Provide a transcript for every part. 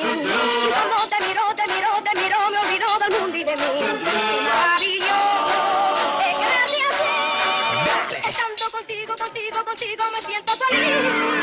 Cuando te miro, te miro, te miro, me olvidó del mundo y de mí. Maravilloso, es grande así. Estando contigo, contigo, contigo, me siento feliz.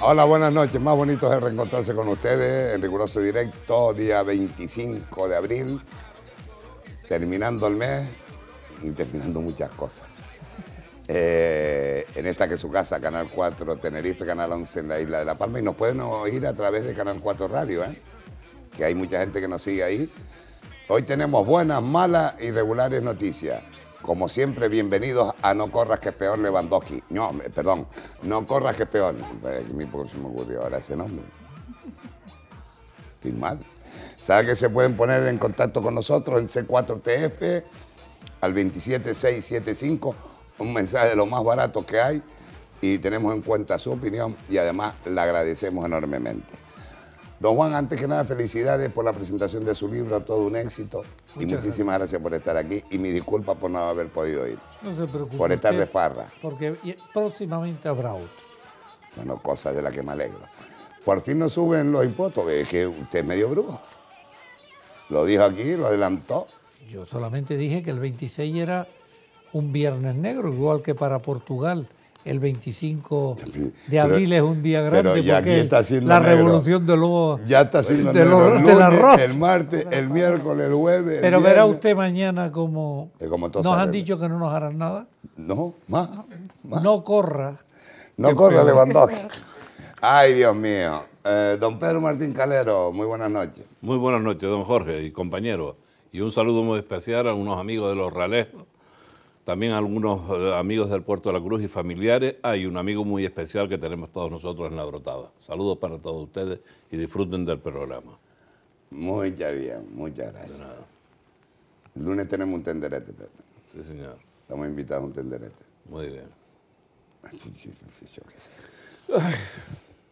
Hola, buenas noches. Más bonito es reencontrarse con ustedes en riguroso directo, día 25 de abril, terminando el mes y terminando muchas cosas. Eh, en esta que es su casa, Canal 4 Tenerife, Canal 11 en la isla de La Palma. Y nos pueden oír a través de Canal 4 Radio, ¿eh? que hay mucha gente que nos sigue ahí. Hoy tenemos buenas, malas y regulares noticias. Como siempre, bienvenidos a No Corras que es peor Lewandowski. No, perdón, No Corras que es peor. Eh, mi próximo se ocurrió ahora ese nombre. Estoy mal. Saben que se pueden poner en contacto con nosotros en C4TF al 27675? Un mensaje de lo más barato que hay y tenemos en cuenta su opinión y además le agradecemos enormemente. Don Juan, antes que nada, felicidades por la presentación de su libro, todo un éxito. y muchísimas gracias. por estar aquí y mi disculpa por no haber podido ir. No se preocupe. Por estar de farra. Porque próximamente habrá otro. Bueno, cosa de la que me alegro. Por fin no suben los impuestos, es que usted es medio brujo. Lo dijo aquí, lo adelantó. Yo solamente dije que el 26 era un viernes negro, igual que para Portugal el 25 de abril es un día grande porque la revolución de los ya está haciendo el martes el miércoles el jueves pero verá usted mañana como, nos han dicho que no nos harán nada no más, no corra no corra Lewandowski ay Dios mío eh, don Pedro Martín Calero muy buenas noches muy buenas noches don Jorge y compañeros. y un saludo muy especial a unos amigos de los Ralejos también algunos eh, amigos del Puerto de la Cruz y familiares. Hay un amigo muy especial que tenemos todos nosotros en la brotada. Saludos para todos ustedes y disfruten del programa. Muy bien, muchas gracias. El lunes tenemos un tenderete, Pedro. Sí, señor. Estamos invitados a un tenderete. Muy bien.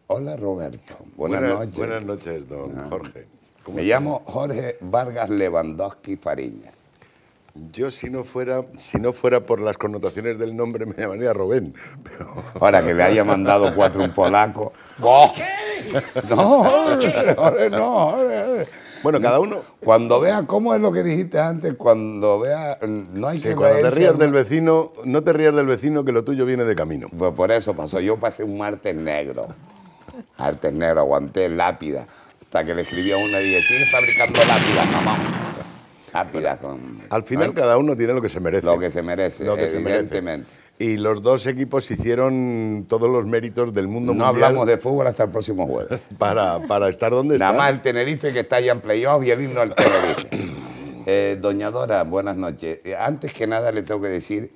Hola, Roberto. Buenas, noches. Buenas noches, don ah. Jorge. Me llamo Jorge Vargas Lewandowski Fariña. Yo si no fuera, si no fuera por las connotaciones del nombre me llamaría Robén. Pero... Ahora que le haya mandado cuatro un polaco. ¡Oh! No, Bueno, cada uno. Cuando vea cómo es lo que dijiste antes, cuando vea. Mm, no hay que. cuando te rías del vecino, no te rías del vecino que lo tuyo viene de camino. Pues por eso pasó. Yo pasé un martes negro. Martes negro, aguanté lápida. Hasta que le escribí a una y dije, sigue fabricando lápidas, mamá. Al final cada uno tiene lo que se merece. Lo que se merece, evidentemente. Y los dos equipos hicieron todos los méritos del mundo no hablamos de fútbol hasta el próximo jueves. Para, estar donde está. Nada más el Tenerife que está ya en playoff y el himno al Tenerife. Eh, doña Dora, buenas noches. Eh, antes que nada le tengo que decir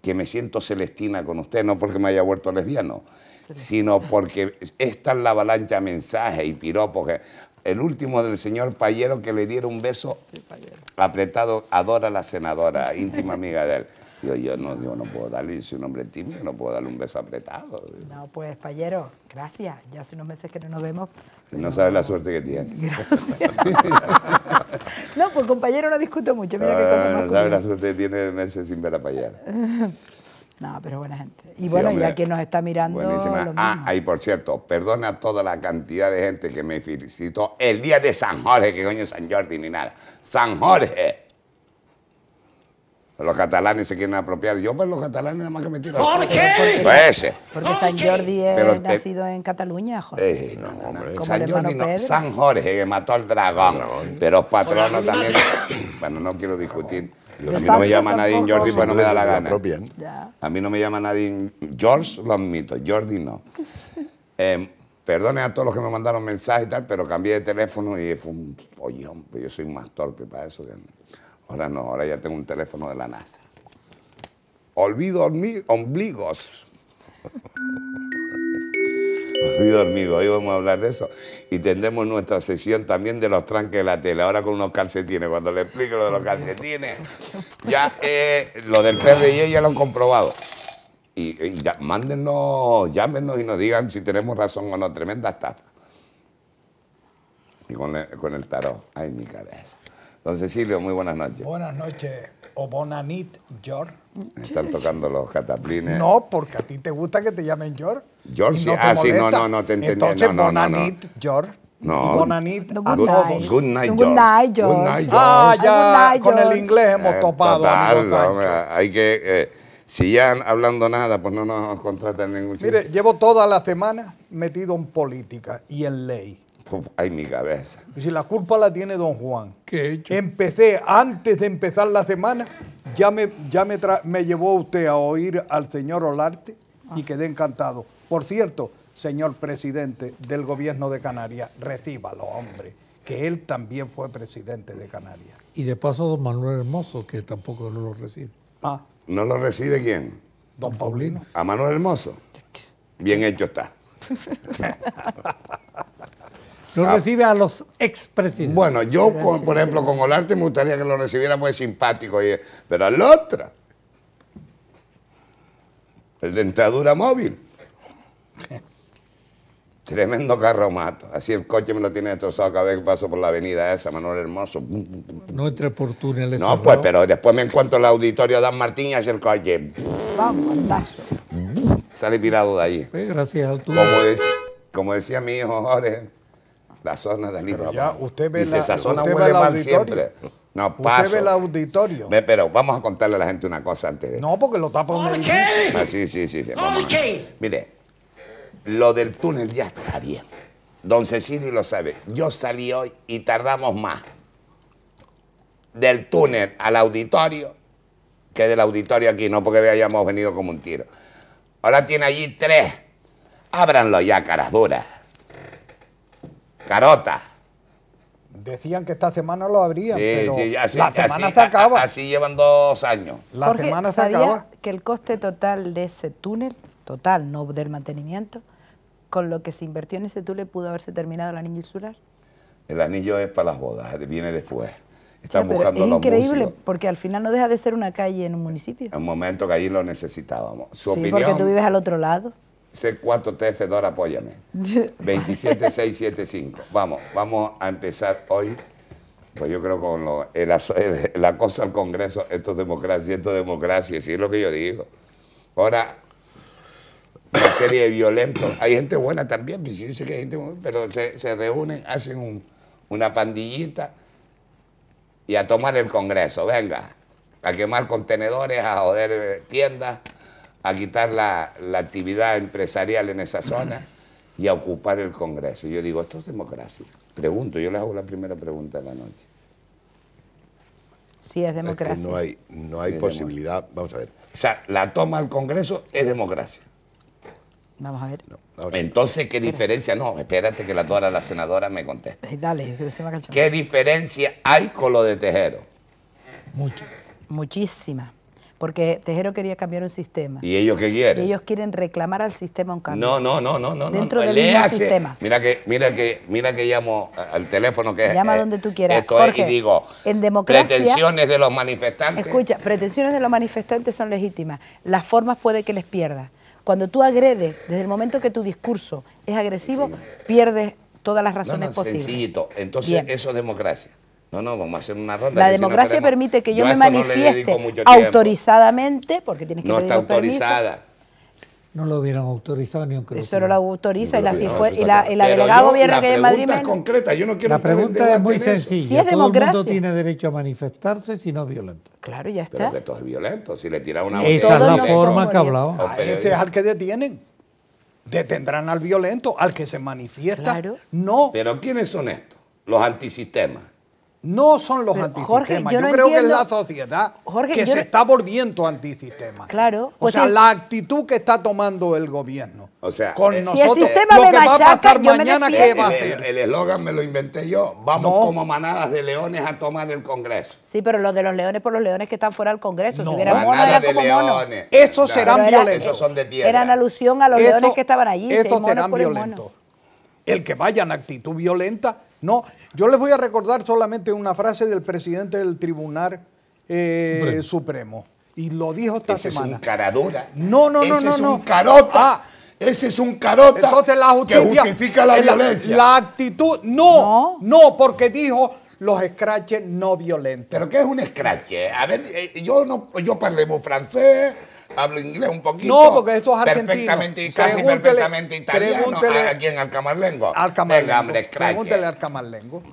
que me siento celestina con usted, no porque me haya vuelto lesbiano, sino porque esta es la avalancha mensaje mensajes y piropos. El último del señor Payero que le diera un beso apretado, adora la senadora, íntima amiga de él. yo no, yo no puedo darle, soy un hombre tímido, no puedo darle un beso apretado. No, pues, Payero, gracias. Ya hace unos meses que no nos vemos. No sabe la suerte que tiene. Gracias. no, pues compañero no discuto mucho. Mira qué ah, cosa más No la suerte que tiene meses sin ver a Payero. No, pero buena gente. Y bueno, ya que nos está mirando. Lo ah, y por cierto, perdona a toda la cantidad de gente que me felicitó el día de San Jorge, que coño San Jordi ni nada. San Jorge. Los catalanes se quieren apropiar. Yo, pues los catalanes nada más que me tiro. Pues, qué Pues Porque San Jordi es nacido en Cataluña, Jorge. Eh, no, hombre. San San Jorge, que mató al dragón. Pero patrono también. bueno, no quiero discutir a mí no me llama nadie Jordi, porque no me da la gana. a mí no me llama nadie George, lo admito, Jordi no. Em, perdone a todos los que me mandaron mensajes y tal, pero cambié de teléfono y fue un pollón, pues yo soy más torpe para eso. Que... Ahora no, ahora ya tengo un teléfono de la NASA. Olvido ombligos. Estoy dormido, hoy vamos a hablar de eso. Y tendremos nuestra sesión también de los tranques de la tele, ahora con unos calcetines. Cuando le explique lo de los calcetines, ya eh, lo del PRI ya lo han comprobado. Y, mándenos, llámenos y nos digan si tenemos razón o no. Tremenda estafa. Y con, el tarot. Ay, mi cabeza. Don Cecilio, muy buenas noches. Buenas noches, o bonanit, George. Están tocando los cataplines. No, porque a ti te gusta que te llamen George. George, no ah, sí, no, no, no te entendí. Entonces, no, no, Bonanit, George. No. Bonanit a good ah, todos. Night. Good night, George. Ah, good night, George. Ah, ya con el inglés hemos topado. Eh, Total, no, hay que... Eh, si ya hablando nada, pues no nos contratan ningún sitio. Mire, llevo toda la semana metido en política y en ley. Ay, mi cabeza. si la culpa la tiene don Juan. ¿Qué hecho? Empecé, antes de empezar la semana, ya me, ya me, me llevó usted a oír al señor Olarte y ah. quedé encantado. Por cierto, señor presidente del gobierno de Canarias, recíbalo, hombre, que él también fue presidente de Canarias. Y de paso don Manuel Hermoso, que tampoco lo recibe. Ah. ¿No lo recibe quién? Don Paulino. ¿A Manuel Hermoso? Bien hecho está. Lo ah. recibe a los expresidentes. Bueno, yo, por ejemplo, con Olarte me gustaría que lo recibiera muy pues, simpático, y, pero al otro, el dentadura móvil. Tremendo carromato. Así el coche me lo tiene destrozado cada vez que paso por la avenida esa, Manuel Hermoso. No entre por túneles. No, pues, pero después me encuentro en el auditorio Dan Martín y hace el coche. Sale tirado de ahí. Pues, gracias al Como, como decía mi hijo Jorge, la zona de libro ya Usted ve la, esa zona usted mal siempre. No, pasa ve el auditorio. pero vamos a contarle a la gente una cosa antes de... No, porque lo tapa un ah, sí, sí, sí. Mire, lo del túnel ya está bien. Don Cecilio lo sabe. Yo salí hoy y tardamos más del túnel al auditorio que del auditorio aquí, no porque hayamos venido como un tiro. Ahora tiene allí tres. Ábranlo ya, caras duras. Carota. Decían que esta semana lo abrían, pero la semana se acaba. Así llevan dos años. La semana acaba. que el coste total de ese túnel, total, no del mantenimiento, con lo que se invirtió en ese túnel pudo haberse terminado el anillo insular? El anillo es para las bodas, viene después. Están buscando es increíble, porque al final no deja de ser una calle en un municipio. En un momento que allí lo necesitábamos. ¿Su sí, porque tú vives al otro lado. C4TF2, apóyame. 27675. Vamos, vamos a empezar hoy. Pues yo creo con La cosa del al Congreso, esto es democracia, esto es democracia, sí es lo que yo digo. Ahora, una serie de violentos, hay gente buena también, pues pero se, reúnen, hacen una pandillita y a tomar el Congreso, venga, a quemar contenedores, a joder eh, tiendas a quitar la, actividad empresarial en esa zona y a ocupar el Congreso. yo digo, esto es democracia. Pregunto, yo les hago la primera pregunta de la noche. Sí, es democracia. no hay, no hay posibilidad, vamos a ver. O sea, la toma al Congreso es democracia. Vamos a ver. Entonces, ¿qué diferencia? No, espérate que la, la senadora me conteste. Dale, ¿Qué diferencia hay con lo de Tejero? mucha Muchísima porque Tejero quería cambiar un sistema. ¿Y ellos qué quieren? ellos quieren reclamar al sistema un cambio. No, no, no, no, no. Dentro del mismo sistema. Mira que, mira que, mira que llamo al teléfono que Llama eh, donde tú quieras. y digo, en democracia, pretensiones de los manifestantes. Escucha, pretensiones de los manifestantes son legítimas. Las formas puede que les pierda. Cuando tú agredes, desde el momento que tu discurso es agresivo, pierdes todas las razones posibles. no, posibles. Sencillito. Entonces, eso es democracia. No, no, vamos a hacer una ronda. La democracia permite que yo, me manifieste autorizadamente, porque tienes que no pedir autorizada. No lo hubieran autorizado ni Eso no lo autoriza y, así fue, y la, delegada gobierna que en Madrid es concreta, yo no quiero La pregunta es muy sencilla. Si es Todo democracia. el mundo tiene derecho a manifestarse si no es violento. Claro, ya está. Pero que esto es violento, si le tira una Esa es la forma que hablaba. Ah, este es al que detienen. Detendrán al violento, al que se manifiesta. Claro. No. Pero ¿quiénes son estos? Los antisistemas. No son los antisistemas. yo, creo que es la sociedad que se está volviendo antisistema. Claro. o pues sea, la actitud que está tomando el gobierno. O sea, con nosotros, el sistema lo me que va a pasar mañana, va a hacer? El eslogan me lo inventé yo. Vamos como manadas de leones a tomar el Congreso. Sí, pero los de los leones por los leones que están fuera del Congreso. Si hubiera de leones. Estos serán violentos. son de Eran alusión a los leones que estaban allí. Estos serán violentos. El, que vaya en actitud violenta no, yo les voy a recordar solamente una frase del presidente del Tribunal eh, Supremo. Y lo dijo esta Ese Es un caradura. No, no, Ese no, no. Es un carota. Ah. ese es un carota la que justifica la, violencia. La actitud, no, no, porque dijo los escraches no violentos. ¿Pero qué es un escrache? A ver, eh, yo no, yo parlemos francés, hablo inglés un poquito. No, porque esto es argentino. Perfectamente, casi perfectamente italiano. ¿A quién? ¿Al Camarlengo? Al Camarlengo. Pregúntele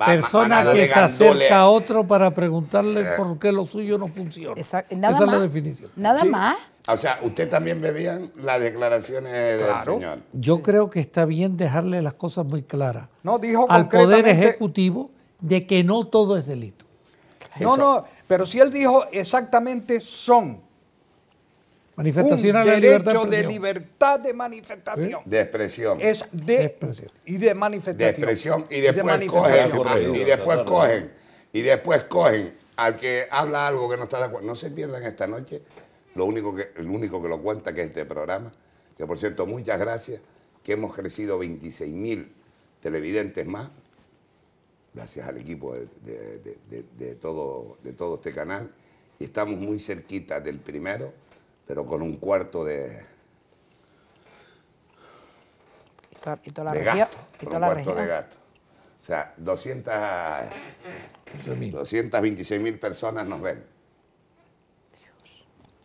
Persona que se acerca a otro para preguntarle eh. por qué lo suyo no funciona. Esa es la definición. Nada más. O sea, usted también bebían las declaraciones del señor. Yo creo que está bien dejarle las cosas muy claras. No, dijo al poder ejecutivo de que no todo es delito. No, no, pero si él dijo exactamente son Manifestación a la derecho de, libertad de manifestación. De expresión. Es Y de manifestación. De expresión y después cogen. Ah, y después cogen. Y después cogen al que habla algo que no está de acuerdo. No se pierdan esta noche. Lo único que, el único que lo cuenta que es este programa. Que por cierto, muchas gracias. Que hemos crecido 26 mil televidentes más. Gracias al equipo de, todo, de todo este canal. Y estamos muy cerquita del primero pero con un cuarto de. la un cuarto de gasto. O sea, 200, 226 mil personas nos ven.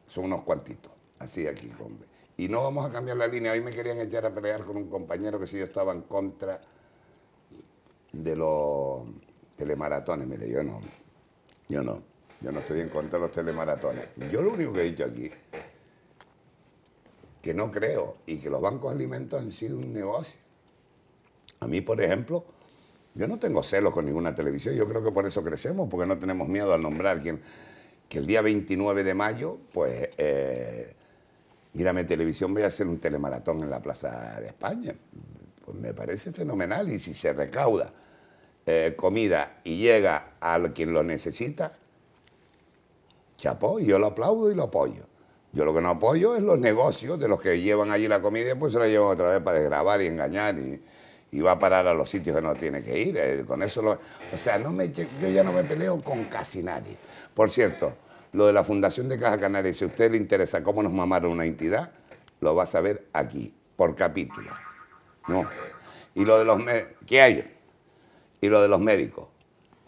Son unos cuantitos, así aquí, hombre. Y no vamos a cambiar la línea. Hoy me querían echar a pelear con un compañero que si yo estaba en contra de los telemaratones. Mire, yo no, yo no, yo no estoy en contra de los telemaratones. Yo lo único que he dicho aquí que no creo y que los bancos de alimentos han sido un negocio. A mí, por ejemplo, yo no tengo celos con ninguna televisión, yo creo que por eso crecemos, porque no tenemos miedo al nombrar quien, que el día 29 de mayo, pues, eh, televisión, voy a hacer un telemaratón en la Plaza de España. Pues me parece fenomenal y si se recauda eh, comida y llega a quien lo necesita, chapó, yo lo aplaudo y lo apoyo. Yo lo que no apoyo es los negocios de los que llevan allí la comida pues se la llevan otra vez para desgrabar y engañar y, va a parar a los sitios que no tiene que ir. Eh, con eso o sea, no me, yo ya no me peleo con casi nadie. Por cierto, lo de la Fundación de Caja Canaria, si a usted le interesa cómo nos mamaron una entidad, lo va a saber aquí, por capítulo. Y lo de los ¿qué hay? Y lo de los médicos.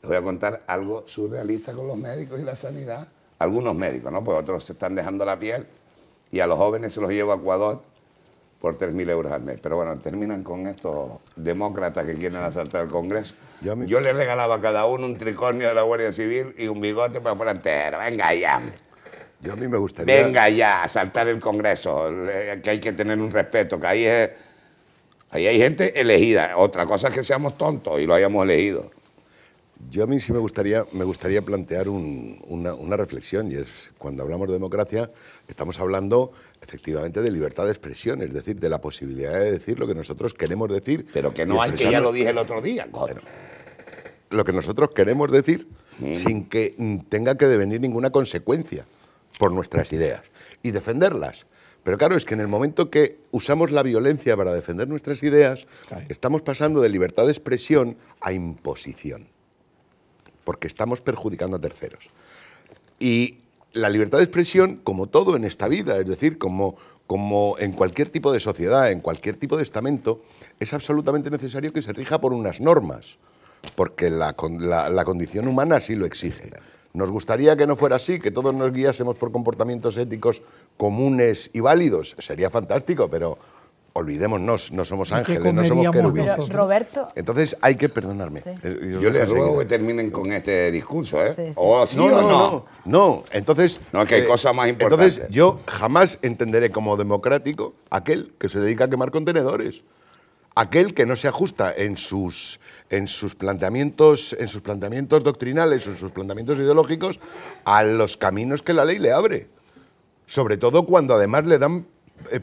Les voy a contar algo surrealista con los médicos y la sanidad algunos médicos, ¿no? Pues otros se están dejando la piel y a los jóvenes se los lleva a Ecuador por 3.000 euros al mes. Pero bueno, terminan con estos demócratas que quieren asaltar el Congreso. Yo, les regalaba a cada uno un tricornio de la Guardia Civil y un bigote para fuera entero. Venga ya. Yo a mí me gustaría... Venga ya, asaltar el Congreso, que hay que tener un respeto, que ahí es... Ahí hay gente elegida. Otra cosa es que seamos tontos y lo hayamos elegido. Yo a mí sí me gustaría, me gustaría plantear una, reflexión, y es cuando hablamos de democracia, estamos hablando efectivamente de libertad de expresión, es decir, de la posibilidad de decir lo que nosotros queremos decir. Pero que no hay, que ya lo dije el otro día. lo que nosotros queremos decir mm. sin que tenga que devenir ninguna consecuencia por nuestras ideas y defenderlas. Pero claro, es que en el momento que usamos la violencia para defender nuestras ideas, estamos pasando de libertad de expresión a imposición porque estamos perjudicando a terceros. Y la libertad de expresión, como todo en esta vida, es decir, como, como en cualquier tipo de sociedad, en cualquier tipo de estamento, es absolutamente necesario que se rija por unas normas, porque la, la condición humana así lo exige. Nos gustaría que no fuera así, que todos nos guiásemos por comportamientos éticos comunes y válidos. Sería fantástico, pero olvidémonos, no somos ángeles, no somos querubines. Roberto. Entonces hay que perdonarme. Eh, yo, le ruego que terminen con este discurso, ¿eh? no, no. No, no. entonces. No, que hay eh, más importantes. Entonces, yo jamás entenderé como democrático aquel que se dedica a quemar contenedores. Aquel que no se ajusta en sus, en sus planteamientos, en sus planteamientos doctrinales, en sus planteamientos ideológicos, a los caminos que la ley le abre. Sobre todo cuando además le dan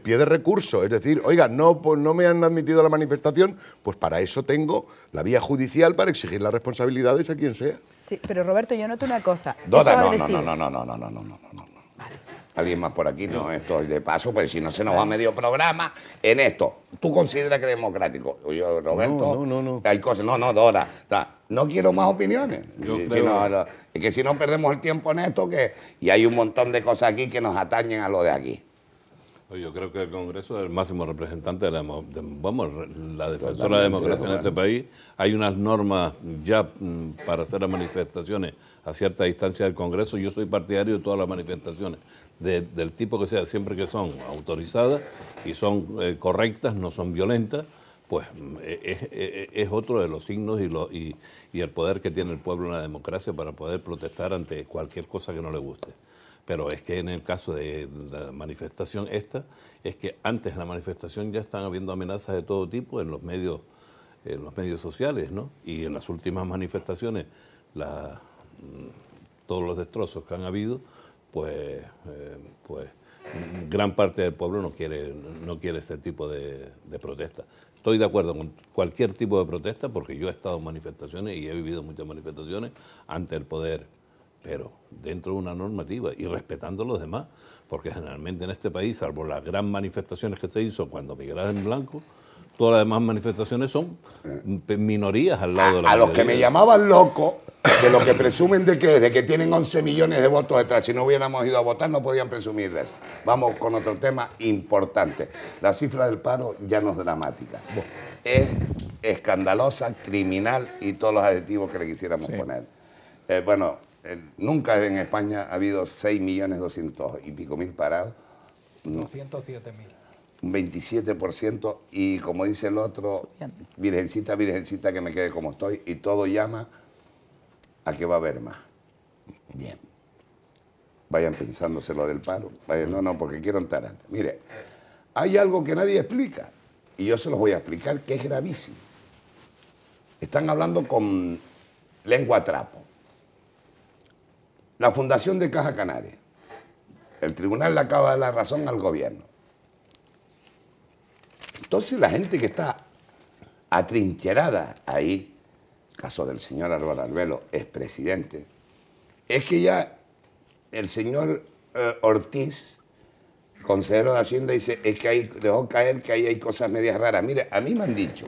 pie de recurso. Es decir, oiga, no, pues no me han admitido a la manifestación, pues para eso tengo la vía judicial para exigir las responsabilidades a quien sea. Sí, pero Roberto, yo noto una cosa. No, no, no, no, no, no, no, no, no, no, no. Alguien más por aquí, no, estoy de paso, pues si no se nos va medio programa en esto. ¿Tú consideras que es democrático? Yo, Roberto, no, no, no. Hay cosas, no, no, Dora. No quiero más opiniones. es que si no perdemos el tiempo en esto, que y hay un montón de cosas aquí que nos atañen a lo de aquí. Yo creo que el Congreso es el máximo representante de la, vamos, la defensora de la democracia en este país. Hay unas normas ya mm, para hacer las manifestaciones a cierta distancia del Congreso. Yo soy partidario de todas las manifestaciones, del tipo que sea, siempre que son autorizadas y son eh, correctas, no son violentas, pues mm, e, e, e, es, otro de los signos y, lo, y el poder que tiene el pueblo en la democracia para poder protestar ante cualquier cosa que no le guste. Pero es que en el caso de la manifestación esta, es que antes de la manifestación ya están habiendo amenazas de todo tipo en los medios, en los medios sociales, ¿no? Y en las últimas manifestaciones, mm, todos los destrozos que han habido, pues, eh, pues gran parte del pueblo no quiere, no quiere ese tipo de protesta. Estoy de acuerdo con cualquier tipo de protesta porque yo he estado en manifestaciones y he vivido muchas manifestaciones ante el poder pero dentro de una normativa y respetando los demás, porque generalmente en este país, salvo las gran manifestaciones que se hizo cuando migraron en Blanco, todas las demás manifestaciones son minorías al lado de la A, a los que me llamaban loco, de los que presumen de que, de que tienen 11 millones de votos detrás, si no hubiéramos ido a votar no podían presumir de eso. Vamos con otro tema importante. La cifra del paro ya no es dramática. Es escandalosa, criminal y todos los adjetivos que le quisiéramos poner. Eh, bueno, eh, nunca en España ha habido 6 millones 200 y pico mil parados. No. mil. Un 27% y como dice el otro, virgencita, virgencita, que me quede como estoy y todo llama a que va a haber más. Bien. Vayan pensándoselo lo del paro. no, no, porque quiero entrar antes. Mire, hay algo que nadie explica y yo se los voy a explicar que es gravísimo. Están hablando con lengua trapo. La fundación de Caja Canarias. El tribunal le acaba de la razón al gobierno. Entonces la gente que está atrincherada ahí, caso del señor Álvaro Arbelo, expresidente, es que ya el señor eh, Ortiz, consejero de Hacienda, dice, es que ahí dejó caer que ahí hay cosas medias raras. Mire, a mí me han dicho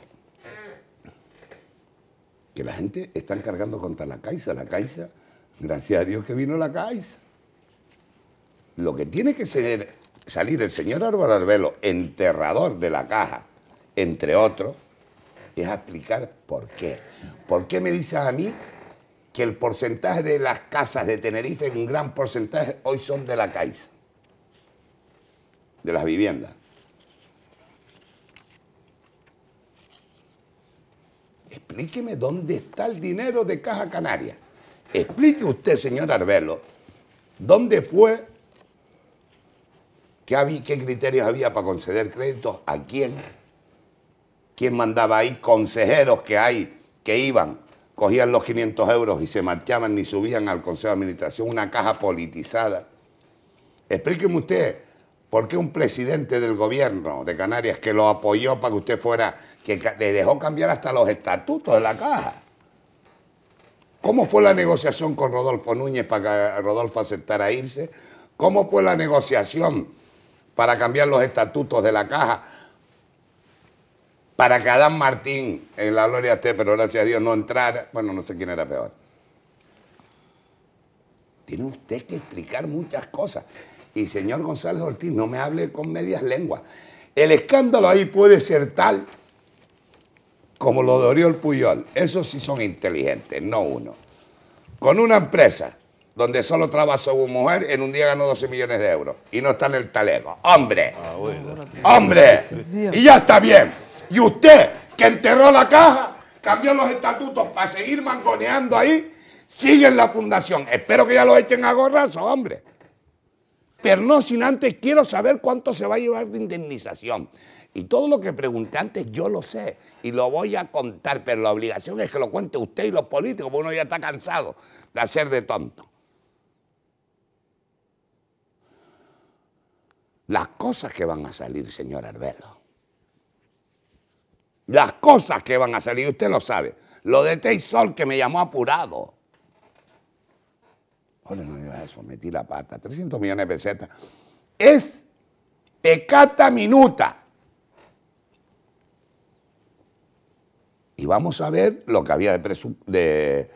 que la gente está encargando contra la Caixa. La Caixa Gracias a Dios que vino la Caixa. Lo que tiene que salir el señor Álvaro Arbelo, enterrador de la caja, entre otros, es explicar por qué. ¿Por qué me dices a mí que el porcentaje de las casas de Tenerife, un gran porcentaje, hoy son de la Caixa? De las viviendas. Explíqueme dónde está el dinero de Caja Canaria. Explique usted, señor Arbelo, ¿dónde fue había, qué criterios había para conceder créditos? ¿A quién? ¿Quién mandaba ahí? Consejeros que hay, que iban, cogían los 500 euros y se marchaban ni subían al Consejo de Administración, una caja politizada. Explíqueme usted, ¿por qué un presidente del gobierno de Canarias que lo apoyó para que usted fuera, que le dejó cambiar hasta los estatutos de la caja? ¿Cómo fue la negociación con Rodolfo Núñez para que Rodolfo aceptara irse? ¿Cómo fue la negociación para cambiar los estatutos de la caja? Para que Adán Martín, en la gloria usted, pero gracias a Dios no entrara. Bueno, no sé quién era peor. Tiene usted que explicar muchas cosas. Y señor González Ortiz, no me hable con medias lenguas. El escándalo ahí puede ser tal como lo de Oriol Puyol, esos sí son inteligentes, no uno. Con una empresa donde solo trabaja una mujer, en un día ganó 12 millones de euros y no está en el talego. ¡Hombre! Ah, ¡Hombre! Y ya está bien. Y usted, que enterró la caja, cambió los estatutos para seguir mangoneando ahí, sigue en la fundación. Espero que ya lo echen a gorrazo, hombre. Pero no sin antes quiero saber cuánto se va a llevar de indemnización. Y todo lo que pregunté antes yo lo sé y lo voy a contar, pero la obligación es que lo cuente usted y los políticos, porque uno ya está cansado de hacer de tonto. Las cosas que van a salir, señor Arbelo. Las cosas que van a salir, usted lo sabe. Lo de Teisol que me llamó apurado. Ahora no digas eso, metí la pata. 300 millones de pesetas. Es pecata minuta. Y vamos a ver lo que había de,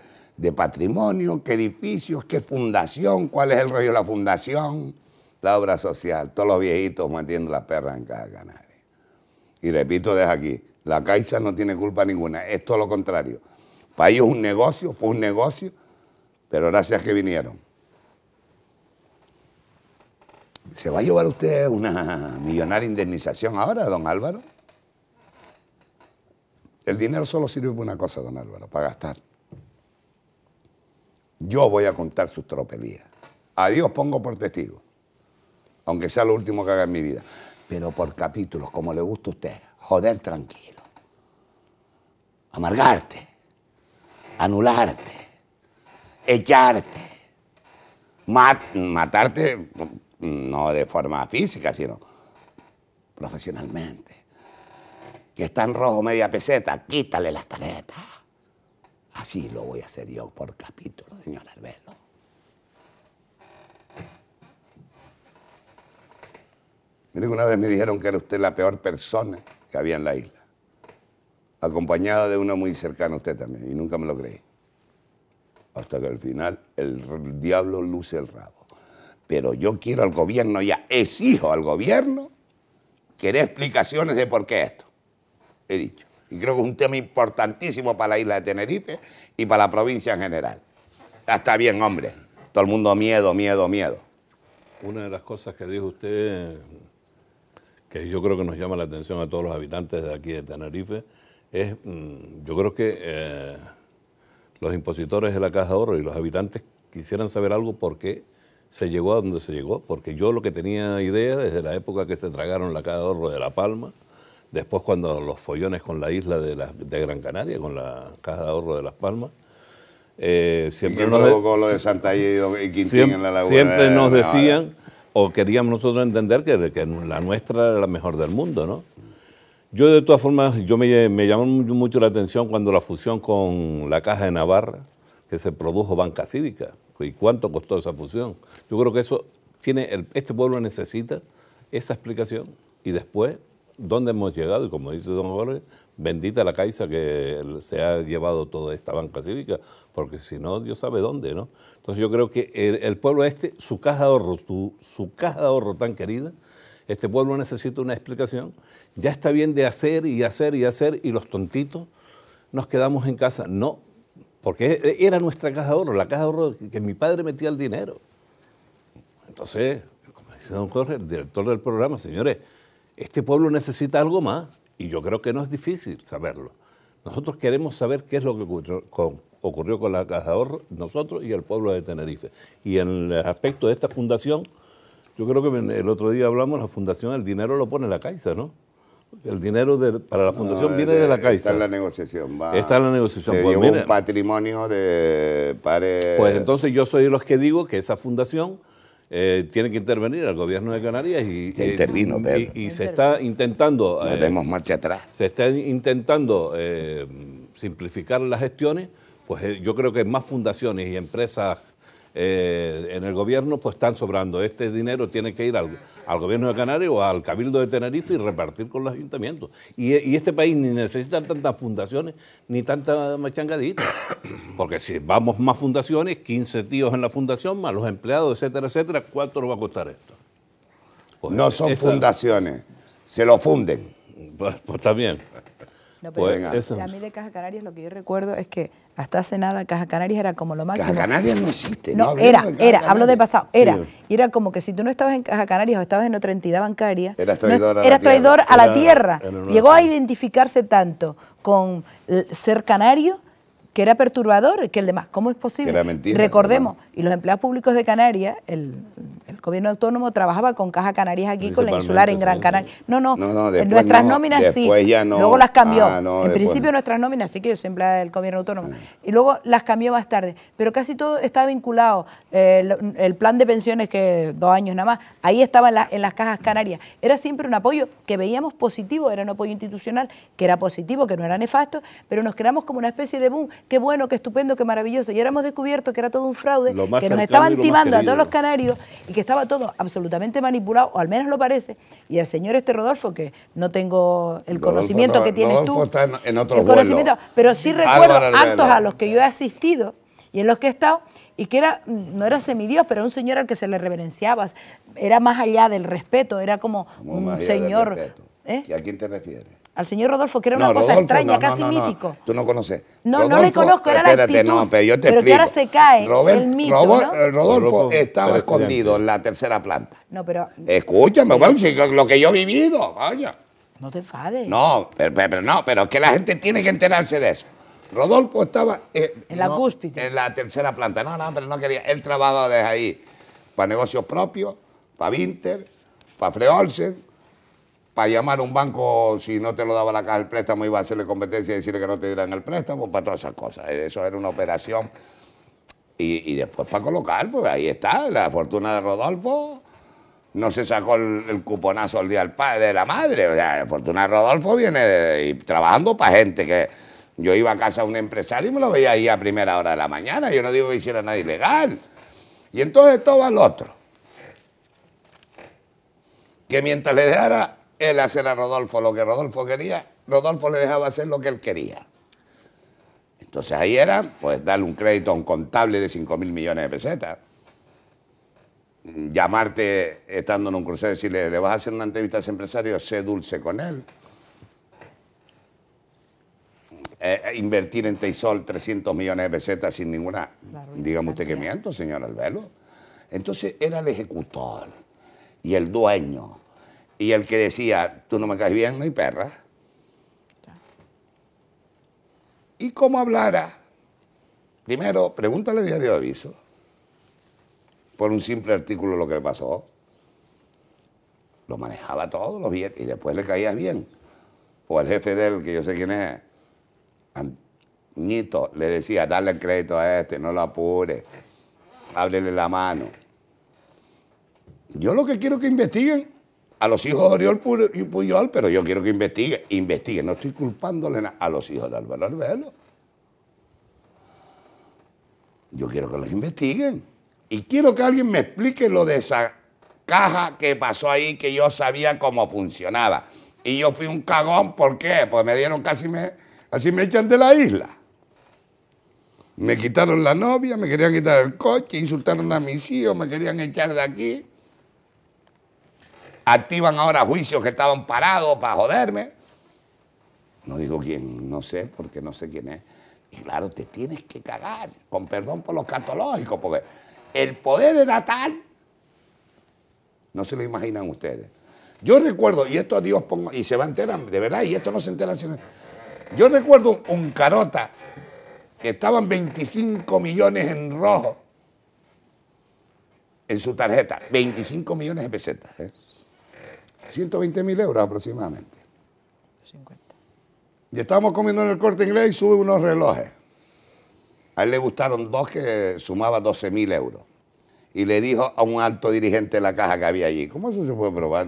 patrimonio, qué edificios, qué fundación, cuál es el rollo de la fundación, la obra social, todos los viejitos metiendo la perra en cada canaria. Y repito desde aquí, la Caixa no tiene culpa ninguna, es todo lo contrario. Para ellos un negocio, fue un negocio, pero gracias que vinieron. ¿Se va a llevar usted una millonaria indemnización ahora, don Álvaro? El dinero solo sirve para una cosa, don Álvaro, para gastar. Yo voy a contar sus tropelías. A Dios pongo por testigo, aunque sea lo último que haga en mi vida. Pero por capítulos, como le gusta a usted, joder tranquilo, amargarte, anularte, echarte, matarte, no de forma física, sino profesionalmente que está en rojo media peseta, quítale las tarjetas. Así lo voy a hacer yo por capítulo, señor Arbelo. Mire que una vez me dijeron que era usted la peor persona que había en la isla, acompañada de uno muy cercano a usted también, y nunca me lo creí. Hasta que al final el diablo luce el rabo. Pero yo quiero al gobierno ya, exijo al gobierno que dé explicaciones de por qué esto he dicho. Y creo que es un tema importantísimo para la isla de Tenerife y para la provincia en general. Está bien, hombre. Todo el mundo miedo, miedo, miedo. Una de las cosas que dijo usted, que yo creo que nos llama la atención a todos los habitantes de aquí de Tenerife, es, mm, yo creo que eh, los impositores de la Caja de Oro y los habitantes quisieran saber algo por qué se llegó a donde se llegó, porque yo lo que tenía idea desde la época que se tragaron la Caja de Oro de La Palma, Después cuando los follones con la isla de, la, de Gran Canaria, con la Caja de Ahorro de Las Palmas, eh, siempre, nos nos decían o queríamos nosotros entender que, la nuestra era la mejor del mundo, ¿no? Yo de todas formas, yo me, me llamó mucho la atención cuando la fusión con la Caja de Navarra, que se produjo Banca Cívica, y cuánto costó esa fusión. Yo creo que eso tiene, este pueblo necesita esa explicación y después dónde hemos llegado y como dice don Jorge, bendita la Caixa que se ha llevado toda esta banca cívica, porque si no, Dios sabe dónde, ¿no? Entonces yo creo que el, pueblo este, su caja de ahorro, su, su, caja de ahorro tan querida, este pueblo necesita una explicación, ya está bien de hacer y hacer y hacer y los tontitos nos quedamos en casa, no, porque era nuestra caja de ahorro, la caja de ahorro que mi padre metía el dinero. Entonces, como dice don Jorge, el director del programa, señores, este pueblo necesita algo más y yo creo que no es difícil saberlo. Nosotros queremos saber qué es lo que ocurrió con, ocurrió con la Cazador, nosotros y el pueblo de Tenerife. Y en el aspecto de esta fundación, yo creo que el otro día hablamos, la fundación, el dinero lo pone la Caixa, ¿no? El dinero para la fundación eh, viene de, la Caixa. Está en la negociación. Va, está en la negociación. Se pues, un patrimonio de Pues entonces yo soy de los que digo que esa fundación eh, tiene que intervenir el gobierno de Canarias y, eh, se está intentando... Nos eh, marcha atrás. Se está intentando simplificar las gestiones, pues yo creo que más fundaciones y empresas eh, en el gobierno pues están sobrando. Este dinero tiene que ir al, gobierno de Canarias o al Cabildo de Tenerife y repartir con los ayuntamientos. Y, este país ni necesita tantas fundaciones ni tantas machangaditas. Porque si vamos más fundaciones, 15 tíos en la fundación, más los empleados, etcétera, etcétera, ¿cuánto nos va a costar esto? Pues no son fundaciones, se lo funden. Pues, pues también. No, A mí de Caja Canarias lo que yo recuerdo es que hasta hace nada Caja Canarias era como lo máximo. Caja Canarias no existe. No, era, era, hablo de pasado, era. Y era como que si tú no estabas en Caja Canarias o estabas en otra entidad bancaria, eras traidor, a, la tierra. Llegó a identificarse tanto con ser canario que era perturbador que el demás. ¿Cómo es posible? era mentira, Recordemos, y los empleados públicos de Canarias, el, gobierno autónomo trabajaba con cajas Canarias aquí, con la insular en Gran Canaria. No, no, nuestras nóminas sí, luego las cambió. Ah, en principio nuestras nóminas sí que yo soy empleada del gobierno autónomo. Y luego las cambió más tarde. Pero casi todo estaba vinculado. Eh, el, plan de pensiones, que dos años nada más, ahí estaba en las Cajas Canarias. Era siempre un apoyo que veíamos positivo, era un apoyo institucional que era positivo, que no era nefasto, pero nos creamos como una especie de boom qué bueno, qué estupendo, qué maravilloso. Y éramos descubierto que era todo un fraude, que nos estaban timando a todos los canarios y que estaba todo absolutamente manipulado, o al menos lo parece. Y al señor este Rodolfo, que no tengo el conocimiento que tienes Rodolfo Está en, otro lugar. pero sí recuerdo actos a los que yo he asistido y en los que he estado y que era, no era semidios, pero un señor al que se le reverenciaba, era más allá del respeto, era como, un señor. ¿eh? ¿Y a quién te refieres? al señor Rodolfo, que era una cosa extraña, casi mítico. Tú no conoces. No, no le conozco, era espérate, la actitud, no, pero, yo te pero que ahora se cae el mito, eh, Rodolfo, estaba escondido en la tercera planta. No, pero... Escúchame, bueno, lo que yo he vivido, vaya. No te enfades. No, pero, no, pero es que la gente tiene que enterarse de eso. Rodolfo estaba... Eh, en la cúspide. En la tercera planta. No, no, pero no quería. Él trabajaba desde ahí para negocios propios, para Winter, para Freolsen, para llamar a un banco, si no te lo daba la caja el préstamo, iba a hacerle competencia y decirle que no te dieran el préstamo, para todas esas cosas. Eso era una operación. Y, después para colocar, ...pues ahí está, la fortuna de Rodolfo no se sacó el, cuponazo al día del padre de la madre. O sea, Fortuna Rodolfo viene trabajando para gente que yo iba a casa de un empresario y me lo veía ahí a primera hora de la mañana. Yo no digo que hiciera nada ilegal. Y entonces todo al otro. Que mientras le dejara él hacer a Rodolfo lo que Rodolfo quería, Rodolfo le dejaba hacer lo que él quería. Entonces ahí era, pues, darle un crédito a un contable de 5 mil millones de pesetas. Llamarte estando en un crucero y decirle, le vas a hacer una entrevista a ese empresario, sé dulce con él. Eh, eh, invertir en Teisol 300 millones de pesetas sin ninguna, digamos usted que miento, señor Albelo. Entonces era el ejecutor y el dueño y el que decía, tú no me caes bien, no hay perra. ¿Y cómo hablara? Primero, pregúntale al diario de aviso, por un simple artículo lo que le pasó. Lo manejaba todos los días y después le caías bien. O el jefe de él, que yo sé quién es, Nito, le decía, dale el crédito a este, no lo apures, ábrele la mano. Yo lo que quiero que investiguen a los hijos de Oriol y Puyol, pero yo quiero que investiguen, investigue. No estoy culpándole a los hijos de Álvaro Arbelo. Yo quiero que los investiguen. Y quiero que alguien me explique lo de esa caja que pasó ahí, que yo sabía cómo funcionaba. Y yo fui un cagón, ¿por qué? Pues me dieron casi me, así me echan de la isla. Me quitaron la novia, me querían quitar el coche, insultaron a mis hijos, me querían echar de aquí activan ahora juicios que estaban parados para joderme. No digo quién, no sé, porque no sé quién es. Y claro, te tienes que cagar, con perdón por los catológicos, porque el poder era tal, no se lo imaginan ustedes. Yo recuerdo, y esto Dios pongo, y se va a enterar, de verdad, y esto no se entera. Yo recuerdo un carota que estaban 25 millones en rojo en su tarjeta, 25 millones de pesetas. ¿eh? 120 mil euros aproximadamente. 50. Y estábamos comiendo en el corte inglés y sube unos relojes. A él le gustaron dos que sumaba 12 mil euros. Y le dijo a un alto dirigente de la caja que había allí, ¿cómo eso se puede probar?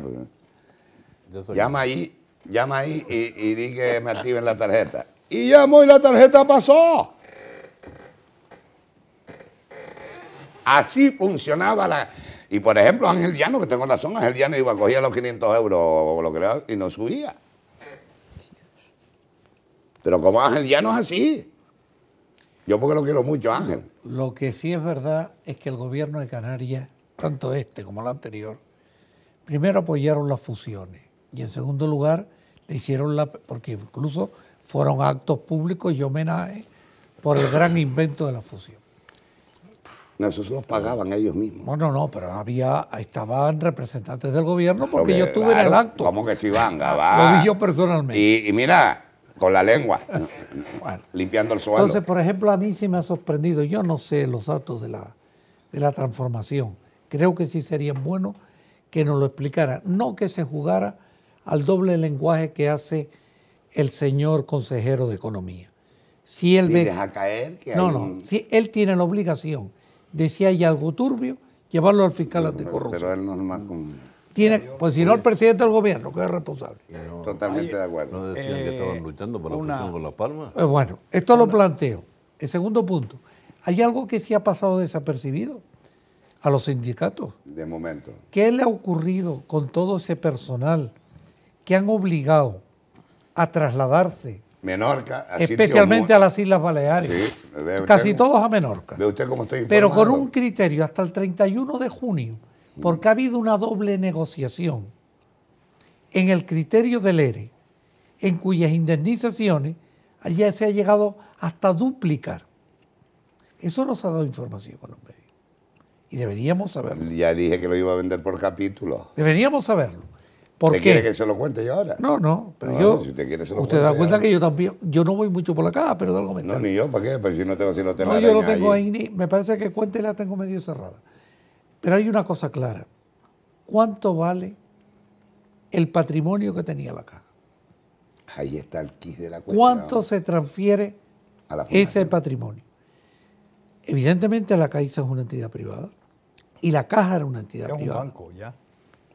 Llama ahí, llama ahí y, y di que me activen la tarjeta. Y llamó y la tarjeta pasó. Así funcionaba la, y por ejemplo, Ángel Llano, que tengo razón, Ángel Llano iba, coger los 500 euros lo que y no subía. Pero como Ángel Llano es así. Yo porque lo quiero mucho, Ángel. Lo que sí es verdad es que el gobierno de Canarias, tanto este como el anterior, primero apoyaron las fusiones y en segundo lugar le hicieron la... porque incluso fueron actos públicos y homenajes por el gran invento de la fusión. No, se los pagaban ellos mismos. Bueno, no, pero había, estaban representantes del gobierno porque yo estuve en el acto. ¿Cómo que si van? Va. Lo vi yo personalmente. Y, mira, con la lengua, limpiando el suelo. Entonces, por ejemplo, a mí sí me ha sorprendido, yo no sé los datos de la, transformación. Creo que sí sería bueno que nos lo explicara, no que se jugara al doble lenguaje que hace el señor consejero de Economía. Si él deja caer que no, no, si él tiene la obligación decía hay algo turbio, llevarlo al fiscal anticorrupción. Pero él no es más como... Tiene, pues si no el presidente del gobierno, que es responsable. Totalmente de acuerdo. No decían que eh, estaban luchando por la función con las palmas eh, bueno, esto lo planteo. El segundo punto, hay algo que sí ha pasado desapercibido a los sindicatos. De momento. ¿Qué le ha ocurrido con todo ese personal que han obligado a trasladarse Menorca. Especialmente a las Islas Baleares. Casi todos a Menorca. Pero con un criterio hasta el 31 de junio, porque ha habido una doble negociación en el criterio del ERE, en cuyas indemnizaciones ya se ha llegado hasta duplicar. Eso nos ha dado información con los medios. Y deberíamos saberlo. Ya dije que lo iba a vender por capítulo. Deberíamos saberlo. ¿Por ¿Usted qué? quiere que se lo cuente yo ahora? No, no, pero yo. usted se da cuenta que yo también. Yo no voy mucho por la caja, pero de algo me No, ni yo, ¿para qué? Pero pues si no tengo, si no tengo. No, yo lo tengo ahí ahí. Me parece que cuente la tengo medio cerrada. Pero hay una cosa clara. ¿Cuánto vale el patrimonio que tenía la caja? Ahí está el quiz de la cuenta. ¿Cuánto se transfiere ese patrimonio? Evidentemente la Caixa es una entidad privada y la caja era una entidad era privada. Un banco, ya.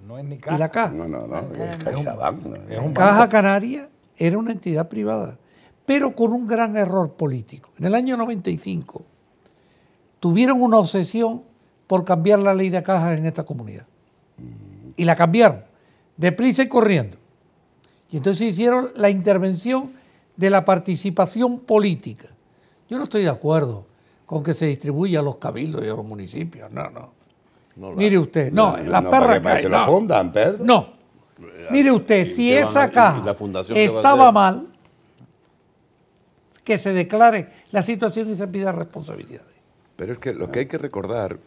No es ni caja. ¿Y la caja? No, no, no. caja Canaria era una entidad privada, pero con un gran error político. En el año 95 tuvieron una obsesión por cambiar la ley de cajas en esta comunidad. Mm. Y la cambiaron, deprisa y corriendo. Y entonces hicieron la intervención de la participación política. Yo no estoy de acuerdo con que se distribuya a los cabildos y a los municipios, no, no. Mire usted, no, la, no, No. Mire usted, si esa acá caja estaba mal, que se declare la situación y se pida responsabilidad. Pero es que lo que hay que recordar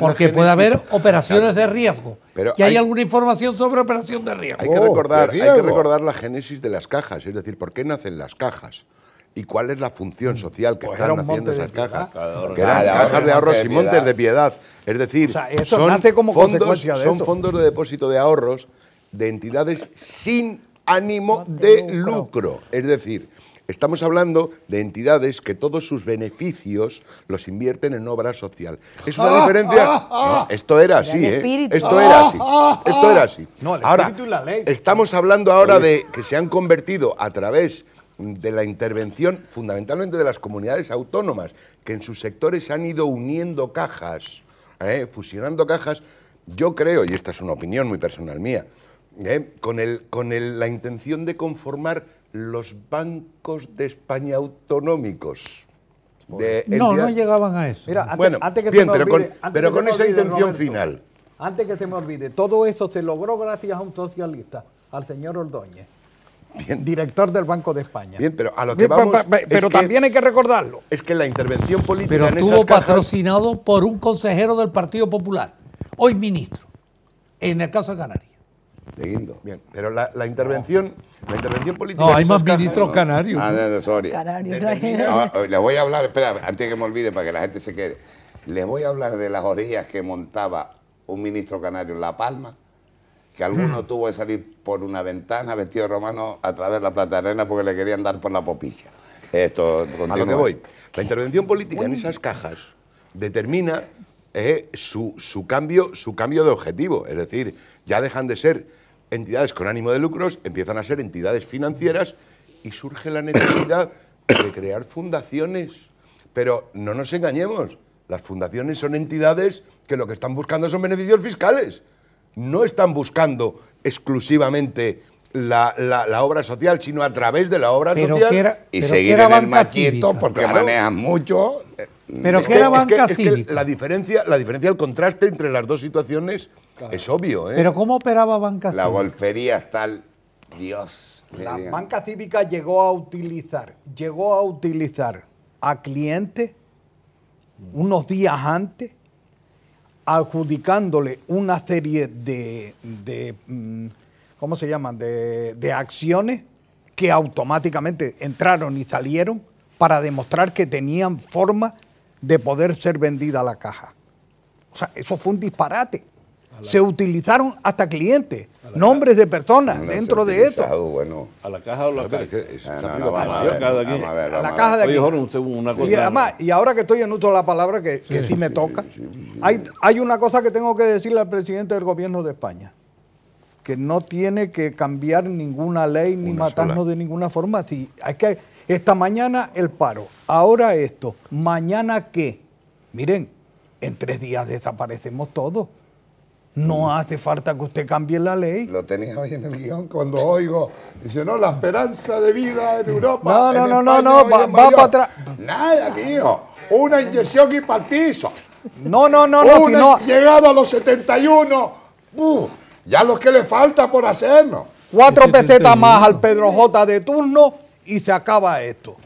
porque puede haber operaciones de riesgo. Pero ¿Y hay, alguna información sobre operación de riesgo? Hay que, oh, recordar, hay que recordar la génesis de las cajas, es decir, ¿por qué nacen las cajas? y cuál es la función mm. social que pues están haciendo esas cajas. cajas de ahorros y montes de piedad. Es decir, son, fondos, de de depósito de ahorros de entidades sin ánimo de lucro. Es decir, Estamos hablando de entidades que todos sus beneficios los invierten en obra social. Es una ah, diferencia. Ah, ah. esto era así, ¿eh? Esto era así. Esto era así. ahora, Estamos hablando ahora de que se han convertido a través de la intervención fundamentalmente de las comunidades autónomas, que en sus sectores han ido uniendo cajas, ¿eh? fusionando cajas, yo creo, y esta es una opinión muy personal mía, ¿eh? con, el, con la intención de conformar los bancos de España autonómicos. no, no llegaban a eso. pero con, esa intención final. Antes que se me olvide, todo esto se logró gracias a un socialista, al señor Ordóñez director del Banco de España. Bien, pero a lo que vamos... Pero, también hay que recordarlo. Es que la intervención política Pero estuvo patrocinado por un consejero del Partido Popular, hoy ministro, en el caso de Canarias. Bien, pero la, intervención... La intervención política... No, hay más ministros canarios. Ah, no, sorry. Canarios. Eh, eh, voy a hablar, espera, antes que me olvide, para que la gente se quede. Les voy a hablar de las orillas que montaba un ministro canario en La Palma que alguno mm. tuvo que salir por una ventana vestido romano a través de la plata arena porque le querían dar por la popilla. Esto a lo que voy. La intervención política en esas cajas determina eh, su, cambio, su cambio de objetivo. Es decir, ya dejan de ser entidades con ánimo de lucros, empiezan a ser entidades financieras y surge la necesidad de crear fundaciones. Pero no nos engañemos, las fundaciones son entidades que lo que están buscando son beneficios fiscales no están buscando exclusivamente la, obra social, sino a través de la obra social. y pero seguir en porque mucho. Pero qué era banca cívica. la diferencia, el contraste entre las dos situaciones es obvio. ¿eh? Pero ¿cómo operaba banca cívica? La golfería está Dios. La banca cívica llegó a utilizar, llegó a utilizar a clientes unos días antes adjudicándole una serie de, mm, ¿cómo se llaman?, de, de acciones que automáticamente entraron y salieron para demostrar que tenían forma de poder ser vendida la caja. O sea, eso fue un disparate. Se utilizaron hasta clientes nombres de personas dentro de esto. Bueno. ¿A la caja o la caja? Ah, a la caja de aquí. Y además, y ahora que estoy en uso de la palabra, que, sí, me toca, hay, hay una cosa que tengo que decirle al presidente del gobierno de España que no tiene que cambiar ninguna ley ni matarnos de ninguna forma. Si hay que, esta mañana el paro, ahora esto, mañana qué. Miren, en tres días desaparecemos todos. No hace falta que usted cambie la ley. Lo tenía hoy en el guión cuando oigo. Dice, no, la esperanza de vida en Europa. No, no, no, no, va, para atrás. Nada, tío. Una inyección y partizo. No, no, no, no. Llegado a los 71. ya lo que le falta por hacernos. Cuatro pesetas más al Pedro J de turno y se acaba esto.